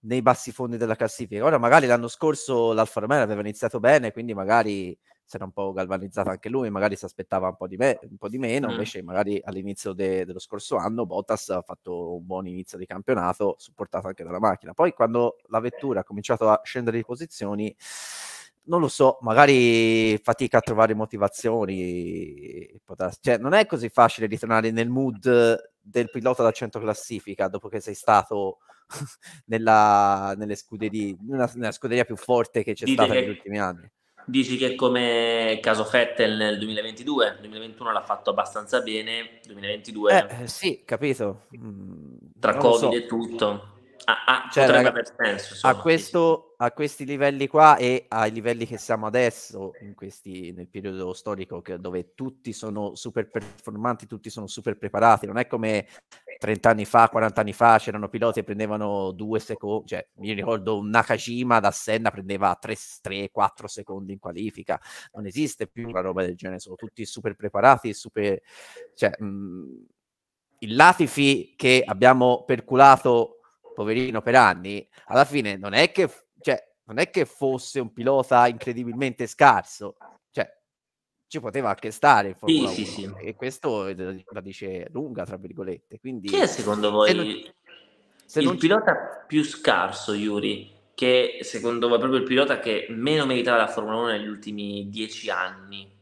nei bassi fondi della classifica. Ora magari l'anno scorso l'Alfa Romeo aveva iniziato bene, quindi magari si era un po' galvanizzato anche lui, magari si aspettava un po' di, me- un po di meno, invece magari all'inizio de- dello scorso anno Bottas ha fatto un buon inizio di campionato, supportato anche dalla macchina. Poi quando la vettura ha cominciato a scendere di posizioni non lo so, magari fatica a trovare motivazioni. Cioè, non è così facile ritornare nel mood del pilota da 100 classifica dopo che sei stato nella, scuderie, nella, nella scuderia più forte che c'è Dite stata che, negli ultimi anni. Dici che come caso Fettel nel 2022, nel 2021 l'ha fatto abbastanza bene, 2022... Eh, eh, sì, capito. Mm, Tra non Covid so. e tutto ah, ah, cioè, potrebbe aver senso. Insomma, a, questo, sì. a, questi livelli qua e ai livelli che siamo adesso, questi, nel periodo storico che, dove tutti sono super performanti, tutti sono super preparati, non è come 30 anni fa, 40 anni fa c'erano piloti che prendevano due secondi, cioè mi ricordo Nakajima da Senna prendeva 3-4 secondi in qualifica, non esiste più una roba del genere, sono tutti super preparati, super... Cioè, mh, mhmm, il Latifi che abbiamo perculato poverino per anni, alla fine non è che, cioè, non è che fosse un pilota incredibilmente scarso, cioè, ci poteva anche stare in Formula sì, 1, sì, sì. e questo la dice lunga, tra virgolette. Quindi, Chi è secondo voi se non, se il pilota ci... più scarso, Yuri? Che secondo voi è proprio il pilota che meno meritava la Formula 1 negli ultimi dieci anni?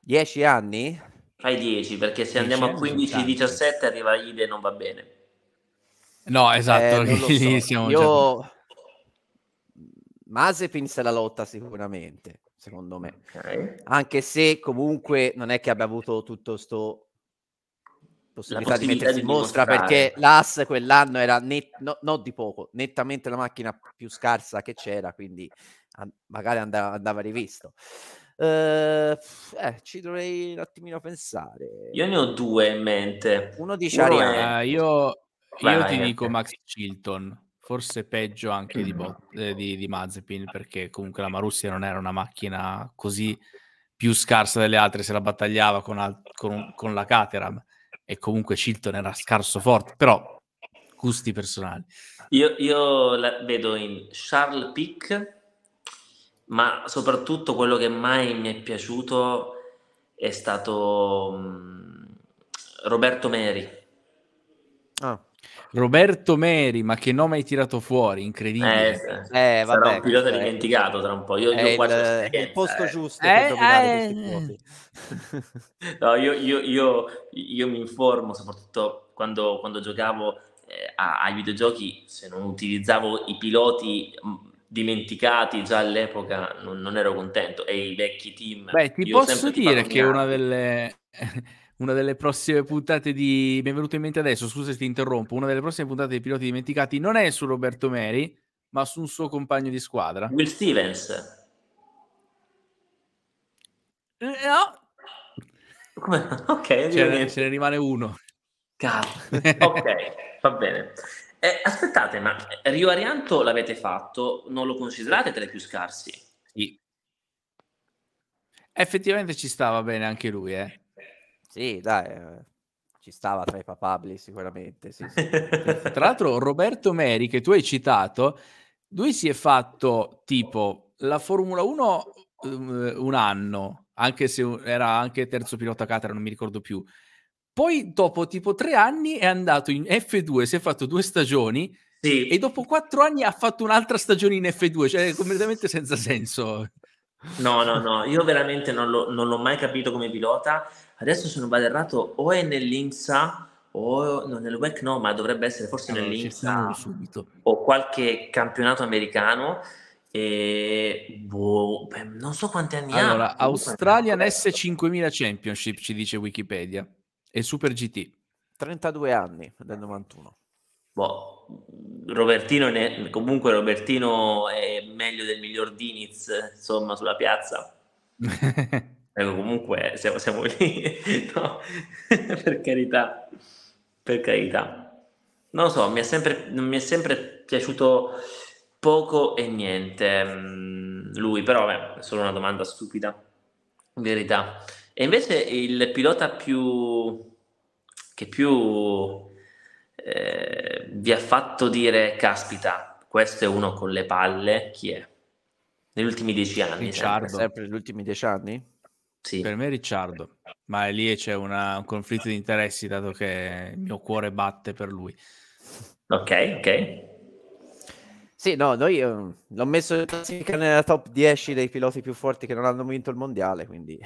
Dieci anni? Fai dieci, perché se andiamo a 15-17 arriva Ide non va bene. No, esatto, eh, lì so. siamo Io... già... Mazepin se la lotta sicuramente, secondo me. Okay. Anche se comunque non è che abbia avuto tutto sto possibilità, possibilità di mettersi in mostra perché l'AS quell'anno era net... no, non di poco, nettamente la macchina più scarsa che c'era, quindi an- magari andava, andava rivisto. Eh, eh, ci dovrei un attimino pensare. Io ne ho due in mente. Uno di Ciaria. Uh, eh, io io ti dico Max Chilton, forse peggio anche di, mm. Bo- eh, di, di Mazepin, perché comunque la Marussia non era una macchina così più scarsa delle altre, se la battagliava con, al- con, con la Caterham e comunque Chilton era scarso forte, però gusti personali. Io, io la vedo in Charles Pick, ma soprattutto quello che mai mi è piaciuto è stato um, Roberto Meri. Ah. Roberto Meri, ma che nome hai tirato fuori? Incredibile. Eh, eh, eh vabbè, sarà un pilota eh, dimenticato tra un po'. Io, io eh, il, eh, il, posto eh. giusto no, io, io, io, mi informo, soprattutto quando, quando giocavo ai videogiochi, se non utilizzavo i piloti mm, dimenticati già all'epoca non, non ero contento e i vecchi team... Beh, ti posso dire che una delle una delle prossime puntate di... Mi è venuto in mente adesso, scusa se ti interrompo, una delle prossime puntate di Piloti Dimenticati non è su Roberto Meri, ma su un suo compagno di squadra. Will Stevens. Eh, eh, no. Come? Ok, ce ne, ce ne rimane uno. Cazzo. ok, va bene. Eh, aspettate, ma Rio Arianto l'avete fatto, non lo considerate tra i più scarsi? Sì. Effettivamente ci stava bene anche lui, eh. Sì, dai, eh, ci stava tra i papabili sicuramente. Sì, sì. tra l'altro Roberto Meri, che tu hai citato, lui si è fatto tipo la Formula 1 um, eh, un anno, anche se era anche terzo pilota Catara, non mi ricordo più. Poi dopo tipo tre anni è andato in F2, si è fatto due stagioni sì. e dopo quattro anni ha fatto un'altra stagione in F2, cioè completamente senza senso. No, no, no, io veramente non, l'ho mai capito come pilota, Adesso se non vado errato o è nell'Insa o no, nel WEC no, ma dovrebbe essere forse allora, nell'IMSA o qualche campionato americano. E boh, beh, non so quanti anni allora, ha. Australian S5000 Championship ci dice Wikipedia e Super GT. 32 anni del 91. Boh, Robertino ne... comunque Robertino è meglio del miglior Diniz insomma sulla piazza Ecco, comunque siamo, siamo lì, no, per carità, per carità. Non lo so, mi è sempre, mi è sempre piaciuto poco e niente mm, lui, però beh, è solo una domanda stupida, in verità. E invece il pilota più che più eh, vi ha fatto dire caspita, questo è uno con le palle, chi è? Negli ultimi dieci anni. Ricciardo. Sempre. sempre negli ultimi dieci anni? Sì. Per me è Ricciardo, ma lì c'è una, un conflitto di interessi dato che il mio cuore batte per lui. Ok, ok. Sì, no, noi um, l'ho messo nella top 10 dei piloti più forti che non hanno vinto il mondiale, quindi...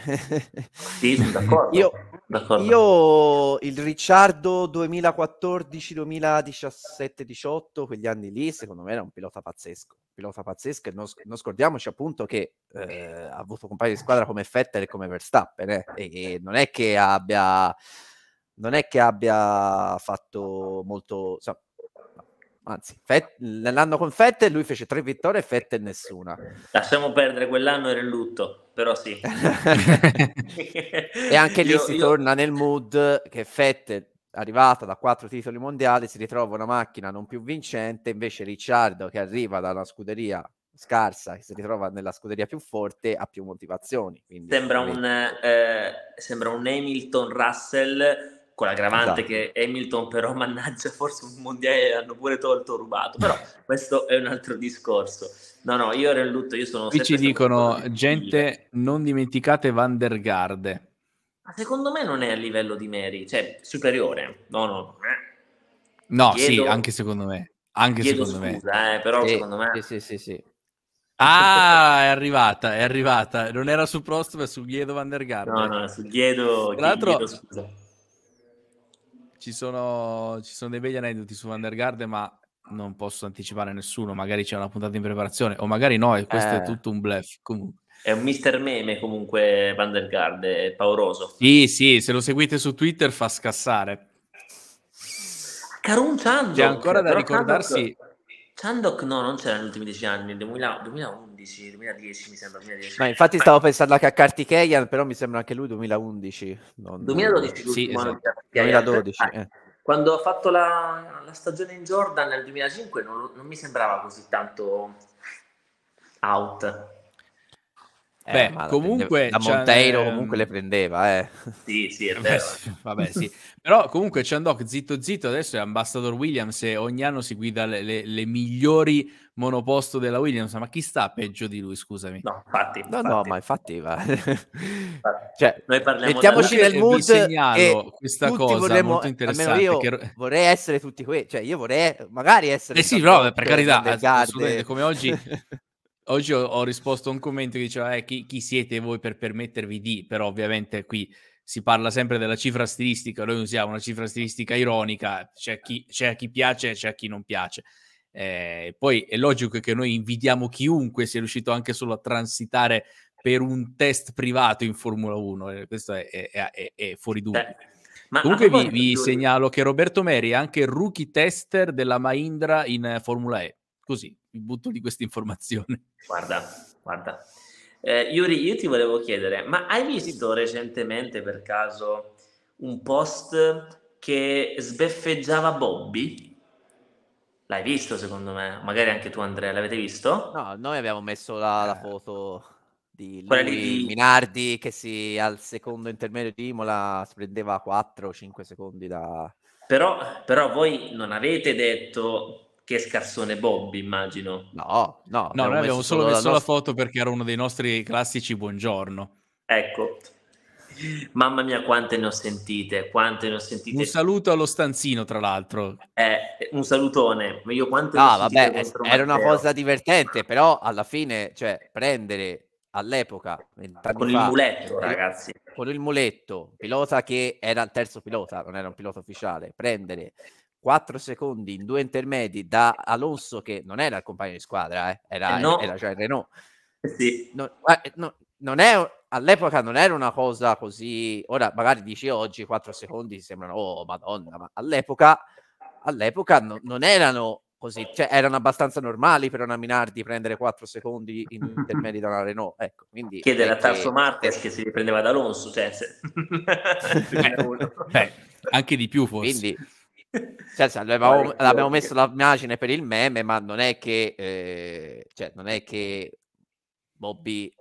sì, d'accordo. Io, d'accordo. io il Ricciardo 2014-2017-18, quegli anni lì, secondo me era un pilota pazzesco. Pilota pazzesco e non, non scordiamoci appunto che eh, ha avuto compagni di squadra come Vettel e come Verstappen, eh, e, e non è che abbia... Non è che abbia fatto molto... Insomma, Anzi, Fett, nell'anno con Fettel lui fece tre vittorie e Fettel nessuna. Lasciamo perdere, quell'anno era il lutto, però sì. e anche lì io, si io... torna nel mood che Fettel, arrivata da quattro titoli mondiali, si ritrova una macchina non più vincente, invece Ricciardo, che arriva da una scuderia scarsa, che si ritrova nella scuderia più forte, ha più motivazioni. Quindi, sembra, un, eh, eh, sembra un Hamilton Russell con l'aggravante esatto. che Hamilton però mannaggia forse un mondiale l'hanno pure tolto rubato però questo è un altro discorso no no io ero in lutto io sono qui ci dicono gente non dimenticate Van der Garde ma secondo me non è a livello di Mary cioè superiore no no eh. no chiedo, sì anche secondo me anche secondo scusa, me eh, però sì, secondo me sì sì sì, sì. Ah, è arrivata, è arrivata. Non era su Prost, ma su Giedo Van der Garde. No, no, su Giedo. Tra l'altro, Giedo, scusa ci sono, ci sono dei begli aneddoti su Vandergaard, ma non posso anticipare nessuno. Magari c'è una puntata in preparazione, o magari no, e questo eh. è tutto un bluff. Comunque. È un mister meme comunque Vandergaard, è pauroso. Sì, sì, se lo seguite su Twitter fa scassare. Karun Chandok. C'è ancora da ricordarsi... Chandok, Chandok no, non c'era negli ultimi dieci anni, nel 2001. 2011, 2010 mi sembra. 2010. Ma infatti stavo pensando anche a Keyan, però mi sembra anche lui 2011. Non... 2012, sì, esatto. 2012. Eh. Quando ho fatto la, la, stagione in Jordan nel 2005 non, non mi sembrava così tanto out. Eh, Beh, eh, comunque la cioè, Monteiro ehm, comunque le prendeva, eh. Sì, sì, è vero. Vabbè, sì. Però comunque Chandok zitto zitto adesso è Ambassador Williams e ogni anno si guida le, le, le migliori monoposto della Williams, ma chi sta peggio di lui, scusami? No, infatti. No, infatti. no, ma infatti va. cioè, Noi parliamo mettiamoci nel mood segnalo questa cosa vorremmo, molto interessante. Io che... vorrei essere tutti quei, cioè io vorrei magari essere... Eh sì, però per carità, assolutamente, come oggi... oggi ho, ho, risposto a un commento che diceva eh, chi, chi siete voi per permettervi di, però ovviamente qui si parla sempre della cifra stilistica, noi usiamo una cifra stilistica ironica, c'è chi, c'è chi piace e c'è chi non piace. Eh, poi è logico che noi invidiamo chiunque sia riuscito anche solo a transitare per un test privato in Formula 1, eh, questo è, è, è, è, fuori dubbio. Beh, ma, Comunque vi, vi segnalo che Roberto Meri è anche rookie tester della Mahindra in eh, Formula E, così vi butto di questa informazione. Guarda, guarda. Eh, Yuri, io ti volevo chiedere, ma hai visto recentemente per caso un post che sbeffeggiava Bobby? L'hai visto secondo me? Magari anche tu Andrea, l'avete visto? No, noi abbiamo messo la, la eh. foto di lui, di... Minardi che si, al secondo intermedio di Imola prendeva 4 o 5 secondi da... Però, però voi non avete detto che scarsone Bobby, immagino. No, no. No, noi abbiamo solo messo la, nostra... la foto perché era uno dei nostri classici buongiorno. Ecco, Mamma mia, quante ne ho sentite, quante ne ho sentite. Un saluto allo stanzino, tra l'altro. Eh, un salutone. Io quante ne ah, vabbè, era Matteo. una cosa divertente, però alla fine, cioè, prendere all'epoca con il fa, muletto eh, ragazzi con il muletto pilota che era il terzo pilota non era un pilota ufficiale prendere 4 secondi in due intermedi da Alonso che non era il compagno di squadra eh, era, eh no. era già cioè, Renault eh sì. no, eh, no, non è all'epoca non era una cosa così. Ora, magari dici oggi 4 secondi sembrano, oh madonna, ma all'epoca, all'epoca no, non erano così, cioè erano abbastanza normali per una Minardi di prendere 4 secondi in intermedi da una Renault. Ecco, quindi, Chiedere a Tarso che... Martes che si riprendeva da Alonso, cioè, se... beh, anche di più forse. Quindi, cioè, senza, l'abbiamo, l'abbiamo messo l'immagine per il meme, ma non è che, eh, cioè, non è che Bobby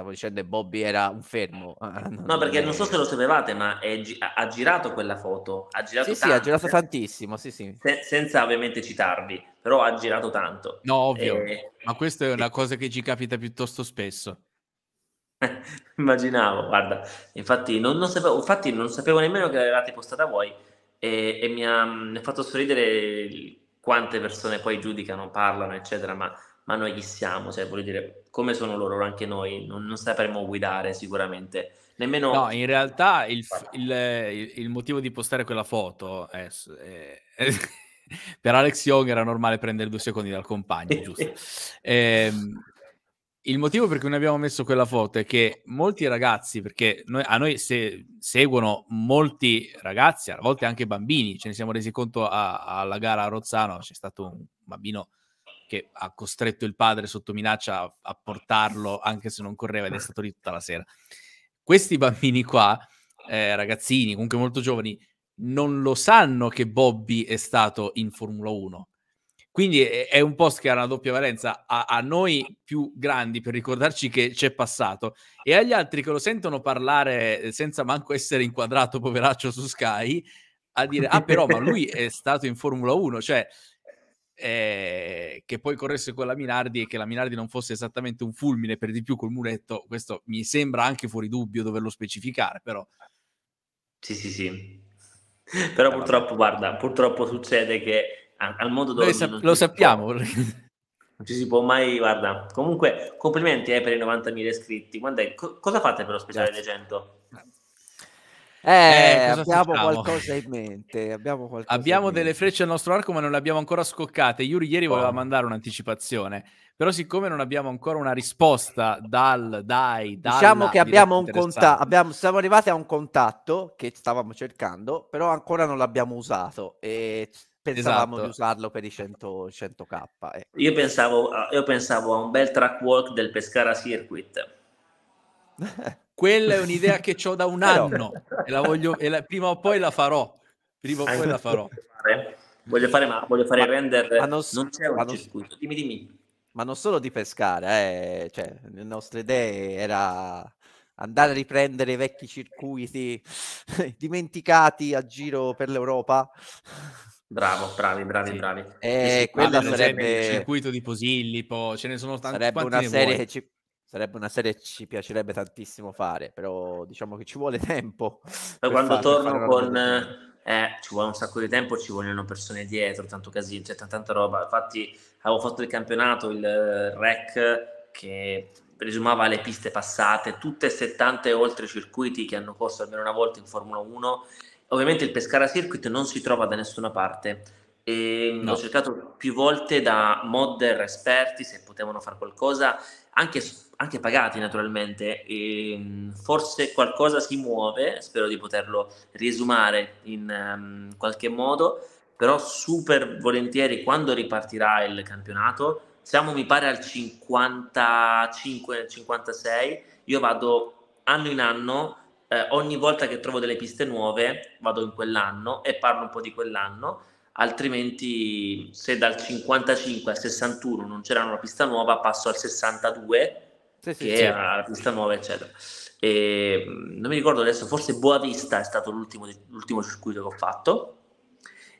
stavo dicendo che Bobby era un fermo. Ah, no, perché è... non so se lo sapevate, ma gi- ha girato quella foto. Ha girato sì, tanto, sì, ha girato tantissimo, sì, sì. Se- senza ovviamente citarvi, però ha girato tanto. No, ovvio. E... Eh, ma questa è una cosa che ci capita piuttosto spesso. Immaginavo, guarda. Infatti non, non sapevo, infatti non sapevo nemmeno che l'avevate postata voi e, e mi, ha, mi mm, ha fatto sorridere quante persone poi giudicano, parlano, eccetera, ma ma noi chi siamo? Cioè, voglio dire, come sono loro, anche noi non, non sapremo guidare sicuramente. Nemmeno... No, in realtà il, il, il motivo di postare quella foto è, è, è per Alex Young era normale prendere due secondi dal compagno, giusto? eh, il motivo per cui noi abbiamo messo quella foto è che molti ragazzi, perché noi, a noi se, seguono molti ragazzi, a volte anche bambini, ce ne siamo resi conto a, alla gara a Rozzano, c'è stato un bambino che ha costretto il padre sotto minaccia a, a portarlo anche se non correva ed è stato lì tutta la sera. Questi bambini qua, eh, ragazzini, comunque molto giovani, non lo sanno che Bobby è stato in Formula 1. Quindi è un post che ha una doppia valenza a, a, noi più grandi per ricordarci che c'è passato e agli altri che lo sentono parlare eh, senza manco essere inquadrato poveraccio su Sky a dire ah però ma lui è stato in Formula 1, cioè eh, che poi corresse con la Minardi e che la Minardi non fosse esattamente un fulmine per di più col muretto, questo mi sembra anche fuori dubbio doverlo specificare, però... Sì, sì, sì. Però eh, purtroppo, vabbè. guarda, purtroppo succede che al mondo dove... Sa- lo sappiamo. Può, non ci si può mai, guarda. Comunque, complimenti eh, per i 90.000 iscritti. Quando è, co- cosa fate per lo speciale Grazie. dei 100? Eh, eh abbiamo facciamo? qualcosa in mente. Abbiamo, abbiamo in delle mente. frecce al nostro arco, ma non le abbiamo ancora scoccate. Yuri ieri voleva oh. mandare un'anticipazione, però siccome non abbiamo ancora una risposta dal dai, diciamo dalla, diciamo che abbiamo un contatto. Siamo arrivati a un contatto che stavamo cercando, però ancora non l'abbiamo usato. E pensavamo esatto. di usarlo per i 100, k ecco. io, pensavo, io pensavo a un bel track walk del Pescara Circuit. Quella è un'idea che ho da un anno e la voglio, e la, prima o poi la farò. Prima o poi la farò. Voglio fare, ma voglio fare ma, render. Ma non, non c'è ma un circuito. Dimmi, dimmi. Ma non solo di pescare, eh. cioè, le nostre idee era andare a riprendere i vecchi circuiti dimenticati a giro per l'Europa. Bravo, bravi, bravi, sì. bravi. E eh, quella sarebbe il circuito di Posillipo, ce ne sono tanti. Sarebbe una serie che ci Sarebbe una serie che ci piacerebbe tantissimo fare, però diciamo che ci vuole tempo. Poi quando far, torno con... Eh, eh, ci vuole un sacco di tempo, ci vogliono persone dietro, tanto casino, c'è cioè, tanta roba. Infatti avevo fatto il campionato, il REC, che presumava le piste passate, tutte 70 e oltre circuiti che hanno corso almeno una volta in Formula 1. Ovviamente il Pescara Circuit non si trova da nessuna parte. E no. L'ho cercato più volte da modder esperti se potevano fare qualcosa, anche anche pagati naturalmente, e ehm, forse qualcosa si muove, spero di poterlo riesumare in um, qualche modo, però super volentieri quando ripartirà il campionato, siamo mi pare al 55-56, io vado anno in anno, eh, ogni volta che trovo delle piste nuove vado in quell'anno e parlo un po' di quell'anno altrimenti se dal 55 al 61 non c'era una pista nuova passo al 62 sì, sì, che sì. era la pista nuova, eccetera. E, ehm, non mi ricordo adesso, forse Boavista è stato l'ultimo, l'ultimo circuito che ho fatto.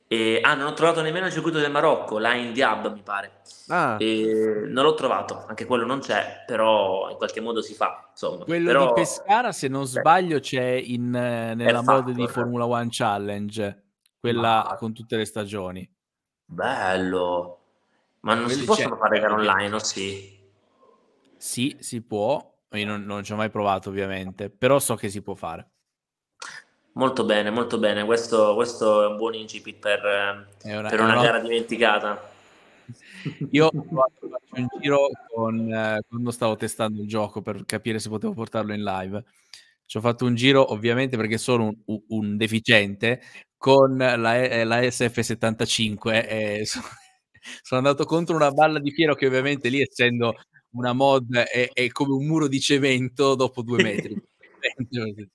E, ehm, ah, non ho trovato nemmeno il circuito del Marocco, là in Diab mi pare. Ah. E, ehm, non l'ho trovato, anche quello non c'è, però in qualche modo si fa. Insomma. Quello però, di Pescara, se non eh. sbaglio, beh, c'è in, eh, nella mode di eh. Formula One Challenge, quella Ma... con tutte le stagioni. Bello. Ma non Quelli si possono fare gare online, o sì? Sì, si può. Io non, non ci ho mai provato, ovviamente, però so che si può fare. Molto bene, molto bene. Questo, questo è un buon incipit per, una, per una, una, gara dimenticata. Io ho fatto un giro con, eh, quando stavo testando il gioco per capire se potevo portarlo in live. Ci ho fatto un giro, ovviamente, perché sono un, un deficiente, con la, eh, la SF75 e sono, sono andato contro una balla di Piero che ovviamente lì, essendo una mod è, è, come un muro di cemento dopo due metri.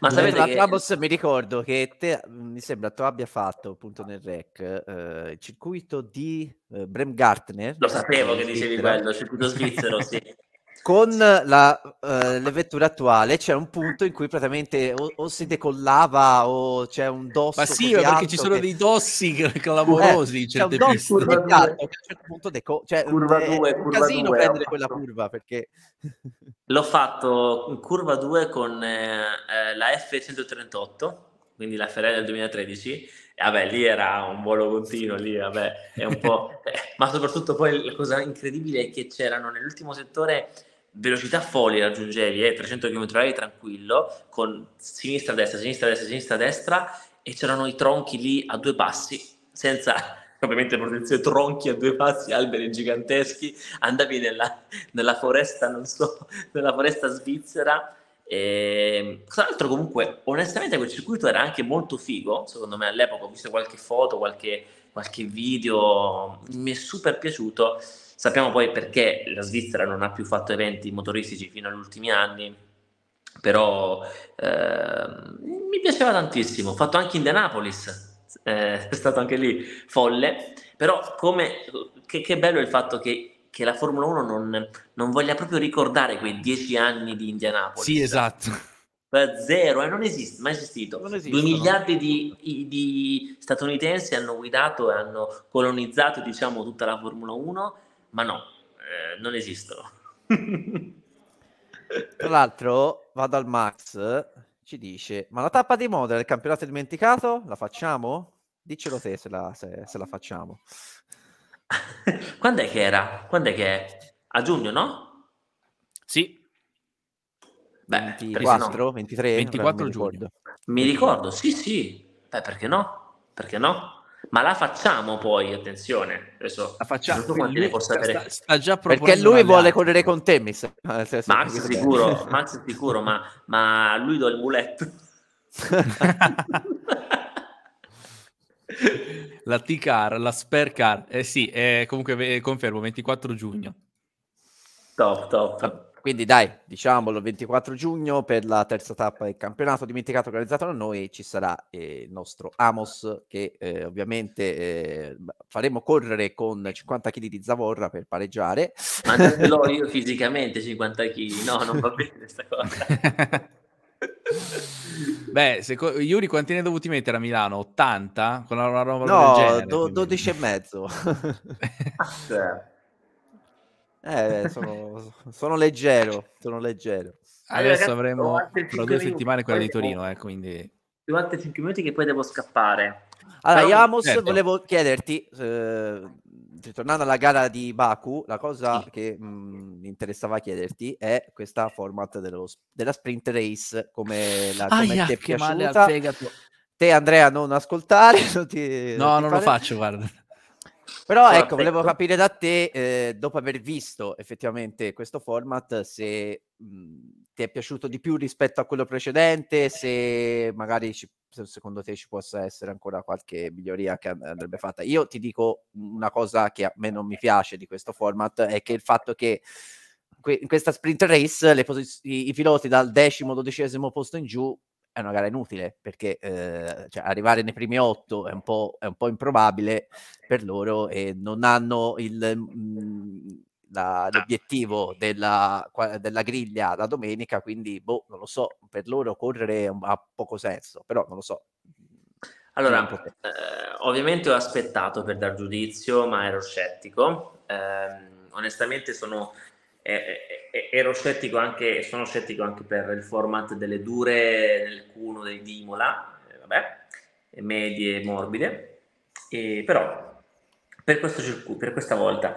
Ma sapete la che... Trabos, mi ricordo che te, mi sembra tu abbia fatto appunto nel rec eh, il circuito di eh, Bremgartner. Lo sapevo che eh, dicevi quello, circuito svizzero, sì. con la, eh, le vetture attuali c'è un punto in cui praticamente o, o si decollava o c'è un dosso. Ma sì, perché ci sono che... dei dossi eh, clamorosi. Eh, c'è un dosso che a un certo punto deco- cioè, curva 2, un curva casino 2, prendere quella curva perché... L'ho fatto in curva 2 con eh, eh la F138, quindi la Ferrari del 2013. E vabbè, lì era un volo continuo, lì vabbè, è un po'... Eh, ma soprattutto poi la cosa incredibile è che c'erano nell'ultimo settore velocità folli raggiungevi eh, 300 km/h tranquillo, con sinistra, destra, sinistra, destra, sinistra, destra, e c'erano i tronchi lì a due passi, senza ovviamente protezione, tronchi a due passi, alberi giganteschi, andavi nella, nella foresta, non so, nella foresta svizzera. E, ehm, tra l'altro comunque, onestamente quel circuito era anche molto figo, secondo me all'epoca ho visto qualche foto, qualche, qualche video, mi è super piaciuto Sappiamo poi perché la Svizzera non ha più fatto eventi motoristici fino agli ultimi anni, però eh, mi piaceva tantissimo. Ho fatto anche Indianapolis, eh, è stato anche lì folle, però come, che, che bello il fatto che che la Formula 1 non, non, voglia proprio ricordare quei dieci anni di Indianapolis. Sì, esatto. Cioè, zero, eh, non esiste, mai esistito. Due miliardi di, di, statunitensi hanno guidato e hanno colonizzato, diciamo, tutta la Formula 1 ma no, eh, non esistono. Tra l'altro, vado al Max, ci dice, ma la tappa di moda del campionato dimenticato la facciamo? Diccelo te se la, se, se la facciamo. Quando è che era? Quando è che è? A giugno, no? Sì. Beh, 24, no. 23, 24 giugno. Ricordo. Mi ricordo, sì, sì. Beh, perché no? Perché no? ma la facciamo poi, attenzione. Adesso, la facciamo. Lui, sta, sta già Perché lui vuole correre con te, mi sa. Max sicuro, Max sicuro, ma, ma lui do il muletto. la T-Car, la Spare Car, eh sì, eh, comunque eh, confermo, 24 giugno. Top, top. Quindi dai, diciamolo, il 24 giugno per la terza tappa del campionato dimenticato organizzato da noi ci sarà eh, il nostro Amos che eh, ovviamente eh, faremo correre con 50 kg di zavorra per pareggiare. Ma non Mandatelo io fisicamente 50 kg, no, non va bene questa cosa. Beh, se, Yuri quanti ne hai dovuti mettere a Milano? 80? Con una, una roba no, del genere, do, 12 e mezzo. Ah, eh, sono, sono leggero, sono leggero. Allora, ah, Adesso avremo tra due settimane quella di Torino, eh, quindi... 95 minuti che poi devo scappare. Allora, Iamos, certo. volevo chiederti, eh, tornando alla gara di Baku, la cosa sì. che mm, mi interessava chiederti è questa format dello, della sprint race, come la come Aia, ti è piaciuta. Te, Andrea, non ascoltare. Non ti, no, non, non lo faccio, guarda. Però Guarda, ecco, ecco, volevo ecco. capire da te, eh, dopo aver visto effettivamente questo format, se mh, mhmm, ti è piaciuto di più rispetto a quello precedente, se magari ci, se secondo te ci possa essere ancora qualche miglioria che andrebbe fatta. Io ti dico una cosa che a me non mi piace di questo format, è che il fatto che in questa sprint race pos- i, i piloti dal decimo, dodicesimo posto in giù è una gara inutile perché eh, cioè, arrivare nei primi otto è un, è un, po', improbabile per loro e non hanno il, mh, mm, la, ah. l'obiettivo della, della, griglia la domenica, quindi boh, non lo so, per loro correre ha poco senso, però non lo so. Allora, eh, ovviamente ho aspettato per dar giudizio, ma ero scettico. Eh, onestamente sono eh, ero scettico anche, sono scettico anche per il format delle dure del cuno del Dimola, eh, vabbè, medie e morbide, e, però per, questo circuito, per questa volta.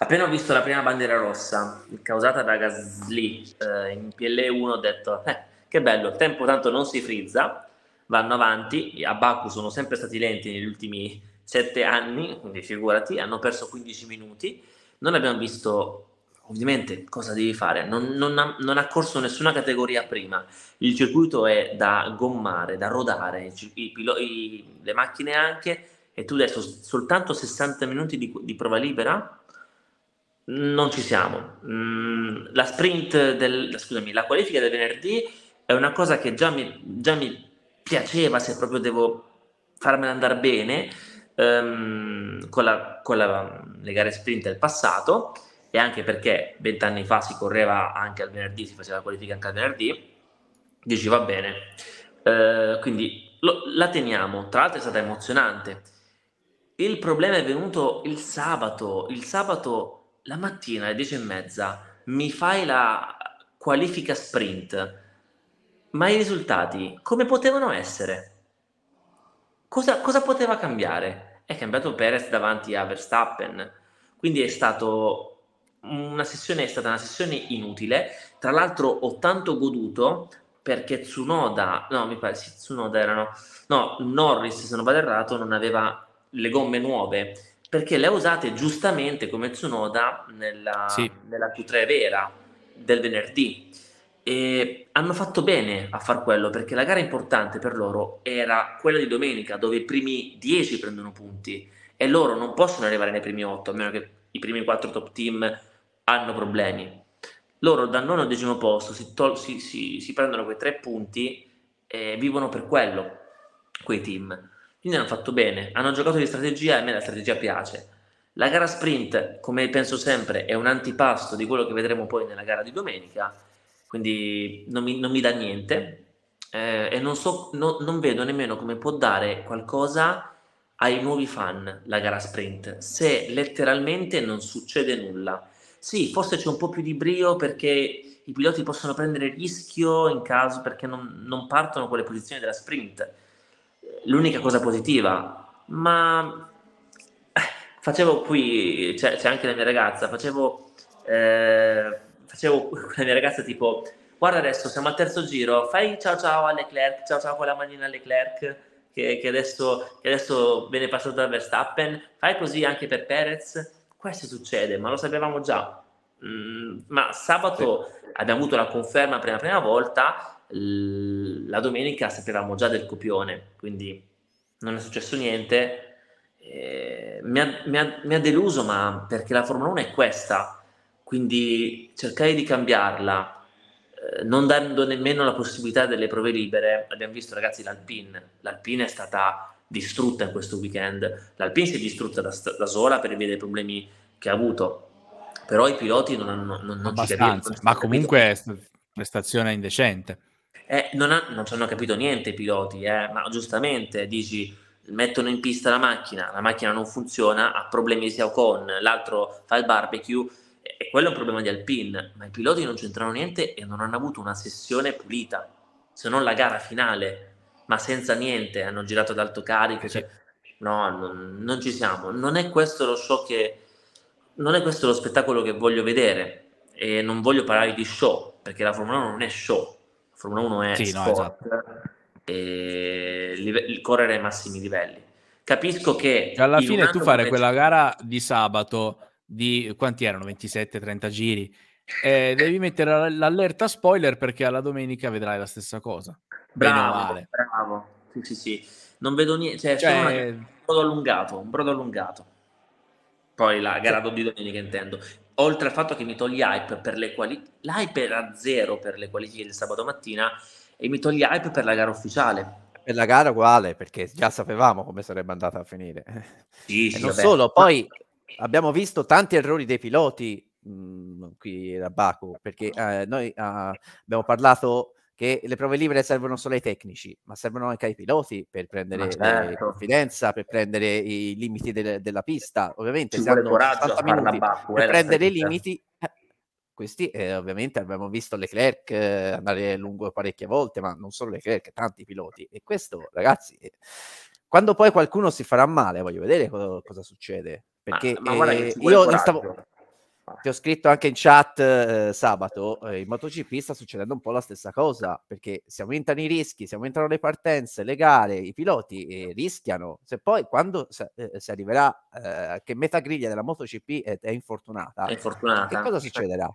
Appena ho visto la prima bandiera rossa causata da Gasly eh, in PL1, ho detto eh, che bello, il tempo tanto non si frizza, vanno avanti, a Baku sono sempre stati lenti negli ultimi sette anni, quindi figurati, hanno perso 15 minuti, non abbiamo visto ovviamente cosa devi fare? Non, non, ha, non, ha, corso nessuna categoria prima, il circuito è da gommare, da rodare, i, i, le macchine anche, e tu adesso soltanto 60 minuti di, di prova libera? Non ci siamo. Mm, la sprint del, scusami, la qualifica del venerdì è una cosa che già mi, già mi piaceva se proprio devo farmela andare bene um, con, la, con la, le gare sprint del passato e anche perché vent'anni fa si correva anche al venerdì, si faceva la qualifica anche al venerdì, dici va bene. Eh, quindi lo, la teniamo, tra l'altro è stata emozionante. Il problema è venuto il sabato, il sabato la mattina alle 10 e mezza mi fai la qualifica sprint, ma i risultati come potevano essere? Cosa, cosa poteva cambiare? È cambiato Perez davanti a Verstappen, quindi è stato una sessione è stata una sessione inutile, tra l'altro ho tanto goduto perché Tsunoda, no mi pare sì, Tsunoda erano, no Norris se non vado errato non aveva le gomme nuove perché le ha usate giustamente come Tsunoda nella, sì. nella Q3 vera del venerdì e hanno fatto bene a far quello perché la gara importante per loro era quella di domenica dove i primi 10 prendono punti e loro non possono arrivare nei primi 8 a meno che i primi 4 top team hanno problemi. Loro dal nono al decimo posto si, tol- si, si, si prendono quei tre punti e vivono per quello, quei team. Quindi hanno fatto bene, hanno giocato di strategia e a me la strategia piace. La gara sprint, come penso sempre, è un antipasto di quello che vedremo poi nella gara di domenica, quindi non mi, non mi dà niente eh, e non, so, no, non vedo nemmeno come può dare qualcosa ai nuovi fan la gara sprint, se letteralmente non succede nulla. Sì, forse c'è un po' più di brio perché i piloti possono prendere rischio in caso perché non, non partono con le posizioni della sprint. L'unica cosa positiva, ma eh, facevo qui, c'è, cioè, c'è anche la mia ragazza, facevo, eh, facevo la mia ragazza tipo, guarda adesso siamo al terzo giro, fai ciao ciao a Leclerc, ciao ciao con la manina a Leclerc, che, che, adesso, che adesso viene passato da Verstappen, fai così anche per Perez questo succede, ma lo sapevamo già. Mm, ma sabato sì. abbiamo avuto la conferma per la prima volta, la domenica sapevamo già del copione, quindi non è successo niente. Eh, mi, ha, mi, ha, mi ha deluso, ma perché la Formula 1 è questa, quindi cercare di cambiarla, eh, non dando nemmeno la possibilità delle prove libere, abbiamo visto ragazzi l'Alpine, l'Alpine è stata distrutta in questo weekend. L'Alpine si è distrutta da, da sola per via dei problemi che ha avuto, però i piloti non hanno non, non ci capito, ma comunque capito. prestazione indecente. Eh, non, ha, non ci hanno capito niente i piloti, eh, ma giustamente dici mettono in pista la macchina, la macchina non funziona, ha problemi sia con l'altro fa il barbecue e quello è un problema di Alpine, ma i piloti non c'entrano niente e non hanno avuto una sessione pulita, se non la gara finale ma senza niente, hanno girato ad alto carico. Cioè, no, non, non, ci siamo. Non è questo lo show che. Non è questo lo spettacolo che voglio vedere. E non voglio parlare di show, perché la Formula 1 non è show. La Formula 1 è sì, sport, no, esatto. e live- correre ai massimi livelli. Capisco che. Alla fine tu fare quella gara di sabato di quanti erano? 27-30 giri. Eh, devi mettere l'allerta spoiler perché alla domenica vedrai la stessa cosa. Bravo, bravo. Sì, sì, sì. Non vedo niente, cioè, cioè... Una... un brodo allungato, un brodo allungato. Poi la gara di domenica intendo. Oltre al fatto che mi togli hype per le quali l'hype era zero per le qualifiche del sabato mattina e mi togli hype per la gara ufficiale. Per la gara uguale, perché già sapevamo come sarebbe andata a finire. Sì, sì, non vabbè. solo, poi abbiamo visto tanti errori dei piloti mh, mm, qui da Baku, perché eh, noi eh, abbiamo parlato che le prove libere servono solo ai tecnici, ma servono anche ai piloti per prendere certo. confidenza, per prendere i limiti de- della pista. Ovviamente Ci se hanno 60 minuti bacco, per eh, prendere i limiti, eh, questi eh, ovviamente abbiamo visto Leclerc eh, andare lungo parecchie volte, ma non solo Leclerc, tanti piloti. E questo, ragazzi, eh, quando poi qualcuno si farà male, voglio vedere co- cosa succede. Perché ma, ma guarda, io ne stavo ti ho scritto anche in chat eh, sabato, eh, in MotoGP sta succedendo un po' la stessa cosa, perché si aumentano i rischi, si aumentano le partenze, le gare, i piloti eh, rischiano. Se poi quando se, eh, si arriverà eh, che metà griglia della MotoGP è, è infortunata, è infortunata. che cosa succederà?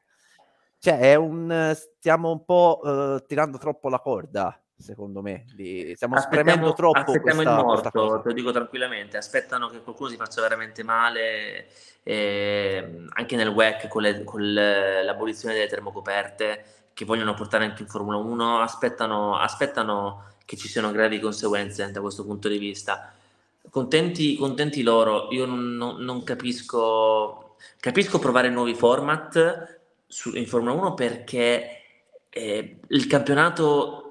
Cioè, un, stiamo un po' eh, tirando troppo la corda secondo me. Li... Eh, stiamo spremendo troppo. Aspettiamo questa, il morto, te lo dico tranquillamente. Aspettano che qualcuno si faccia veramente male. E, ehm, anche nel WEC con, le, con l'abolizione delle termocoperte che vogliono portare anche in Formula 1, aspettano, aspettano che ci siano gravi conseguenze da questo punto di vista. Contenti, contenti loro, io non, non, non, capisco, capisco provare nuovi format su, in Formula 1 perché eh, il campionato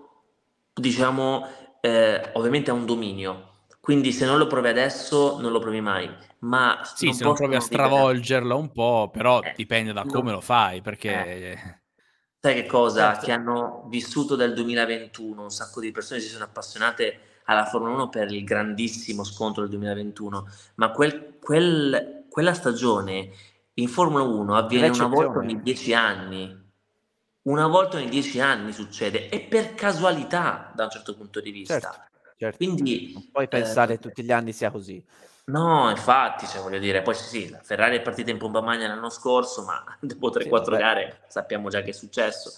diciamo, eh, ovviamente ha un dominio. Quindi se non lo provi adesso, non lo provi mai. Ma sì, non se non provi a stravolgerlo un po', però eh, dipende da come lo fai, perché... Eh. eh. Sai che cosa? Certo. Che hanno vissuto dal 2021, un sacco di persone si sono appassionate alla Formula 1 per il grandissimo scontro del 2021, ma quel, quel, quella stagione in Formula 1 avviene una volta ogni dieci anni una volta ogni dieci anni succede e per casualità da un certo punto di vista. Certo, certo. Quindi, non puoi eh, pensare eh, tutti gli anni sia così. No, infatti, cioè, voglio dire, poi sì, sì, la Ferrari è partita in pompa magna l'anno scorso, ma dopo 3-4 sì, gare sappiamo già che è successo.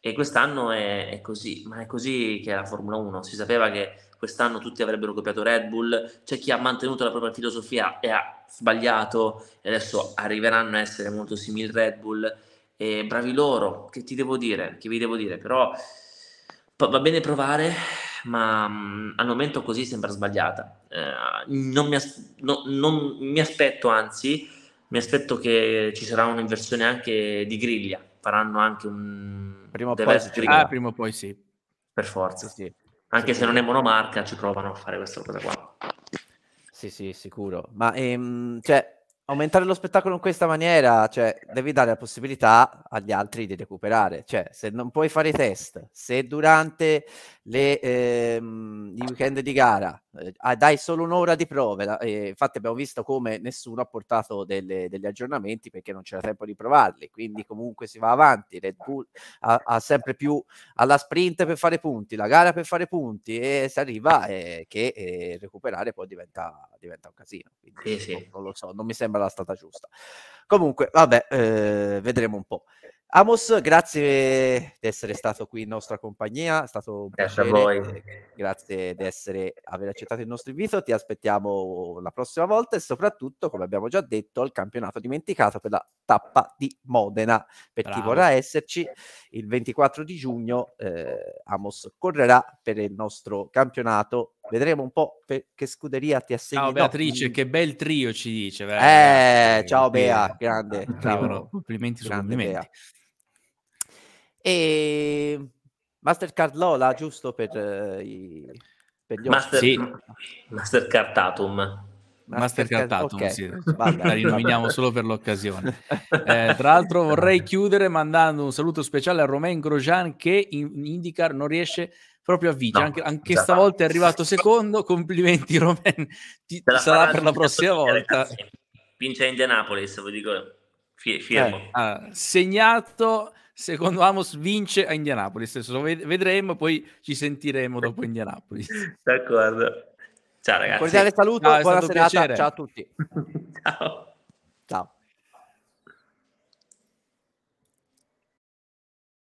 E quest'anno è, è, così, ma è così che è la Formula 1. Si sapeva che quest'anno tutti avrebbero copiato Red Bull, c'è chi ha mantenuto la propria filosofia e ha sbagliato, e adesso arriveranno a essere molto simili Red Bull. E bravi loro, che ti devo dire, che vi devo dire, però va bene provare, ma mh, mm, al momento così sembra sbagliata. Eh, non, mi as- no, non, mi aspetto, anzi, mi aspetto che ci sarà un'inversione anche di griglia. Faranno anche un prima o poi, griglia. Ah, prima o poi sì. Per forza. Sì, sì. Anche sì, se non è monomarca, ci provano a fare questa cosa qua. Sì, sì, sicuro. Ma ehm, cioè, aumentare lo spettacolo in questa maniera, cioè, devi dare la possibilità agli altri di recuperare. Cioè, se non puoi fare i test, se durante le, ehm, i weekend di gara eh, ah, dai solo un'ora di prove, eh, infatti abbiamo visto come nessuno ha portato delle, degli aggiornamenti perché non c'era tempo di provarli, quindi comunque si va avanti, Red Bull ha, ha sempre più alla sprint per fare punti, la gara per fare punti e si arriva eh, che eh, recuperare poi diventa, diventa un casino. Quindi, sì, sì. Non, non lo so, non mi sembra sembra la strada giusta. Comunque, vabbè, eh, vedremo un po'. Amos, grazie di essere stato qui in nostra compagnia, è stato un grazie piacere. a voi. Eh, grazie di essere, aver accettato il nostro invito, ti aspettiamo la prossima volta e soprattutto, come abbiamo già detto, al campionato dimenticato per la tappa di Modena, per Bravo. chi vorrà esserci il 24 di giugno eh, Amos correrà per il nostro campionato Vedremo un po' per che scuderia ti assegni. Ciao Beatrice, no. Mm. che bel trio ci dice. eh, ciao Bea, grande. Cavolo, complimenti grande su complimenti. Bea. E Mastercard Lola, giusto per, eh, i... per gli Master... sì. Mastercard Tatum. Mastercard Tatum, okay. sì. la rinominiamo solo per l'occasione. Eh, tra l'altro vorrei chiudere mandando un saluto speciale a Romain Grosjean che in IndyCar non riesce a proprio a vita. No, anche, anche stavolta è arrivato secondo. Complimenti, Roman. Ti, sarà per la prossima volta. Vince Indianapolis, ve dico. Fie, Eh, ah, segnato secondo Amos vince a Indianapolis. Adesso vedremo, poi ci sentiremo dopo Indianapolis. D'accordo. Ciao ragazzi. Cordiale saluto, Ciao, buona serata. Ciao a tutti. Ciao. Ciao.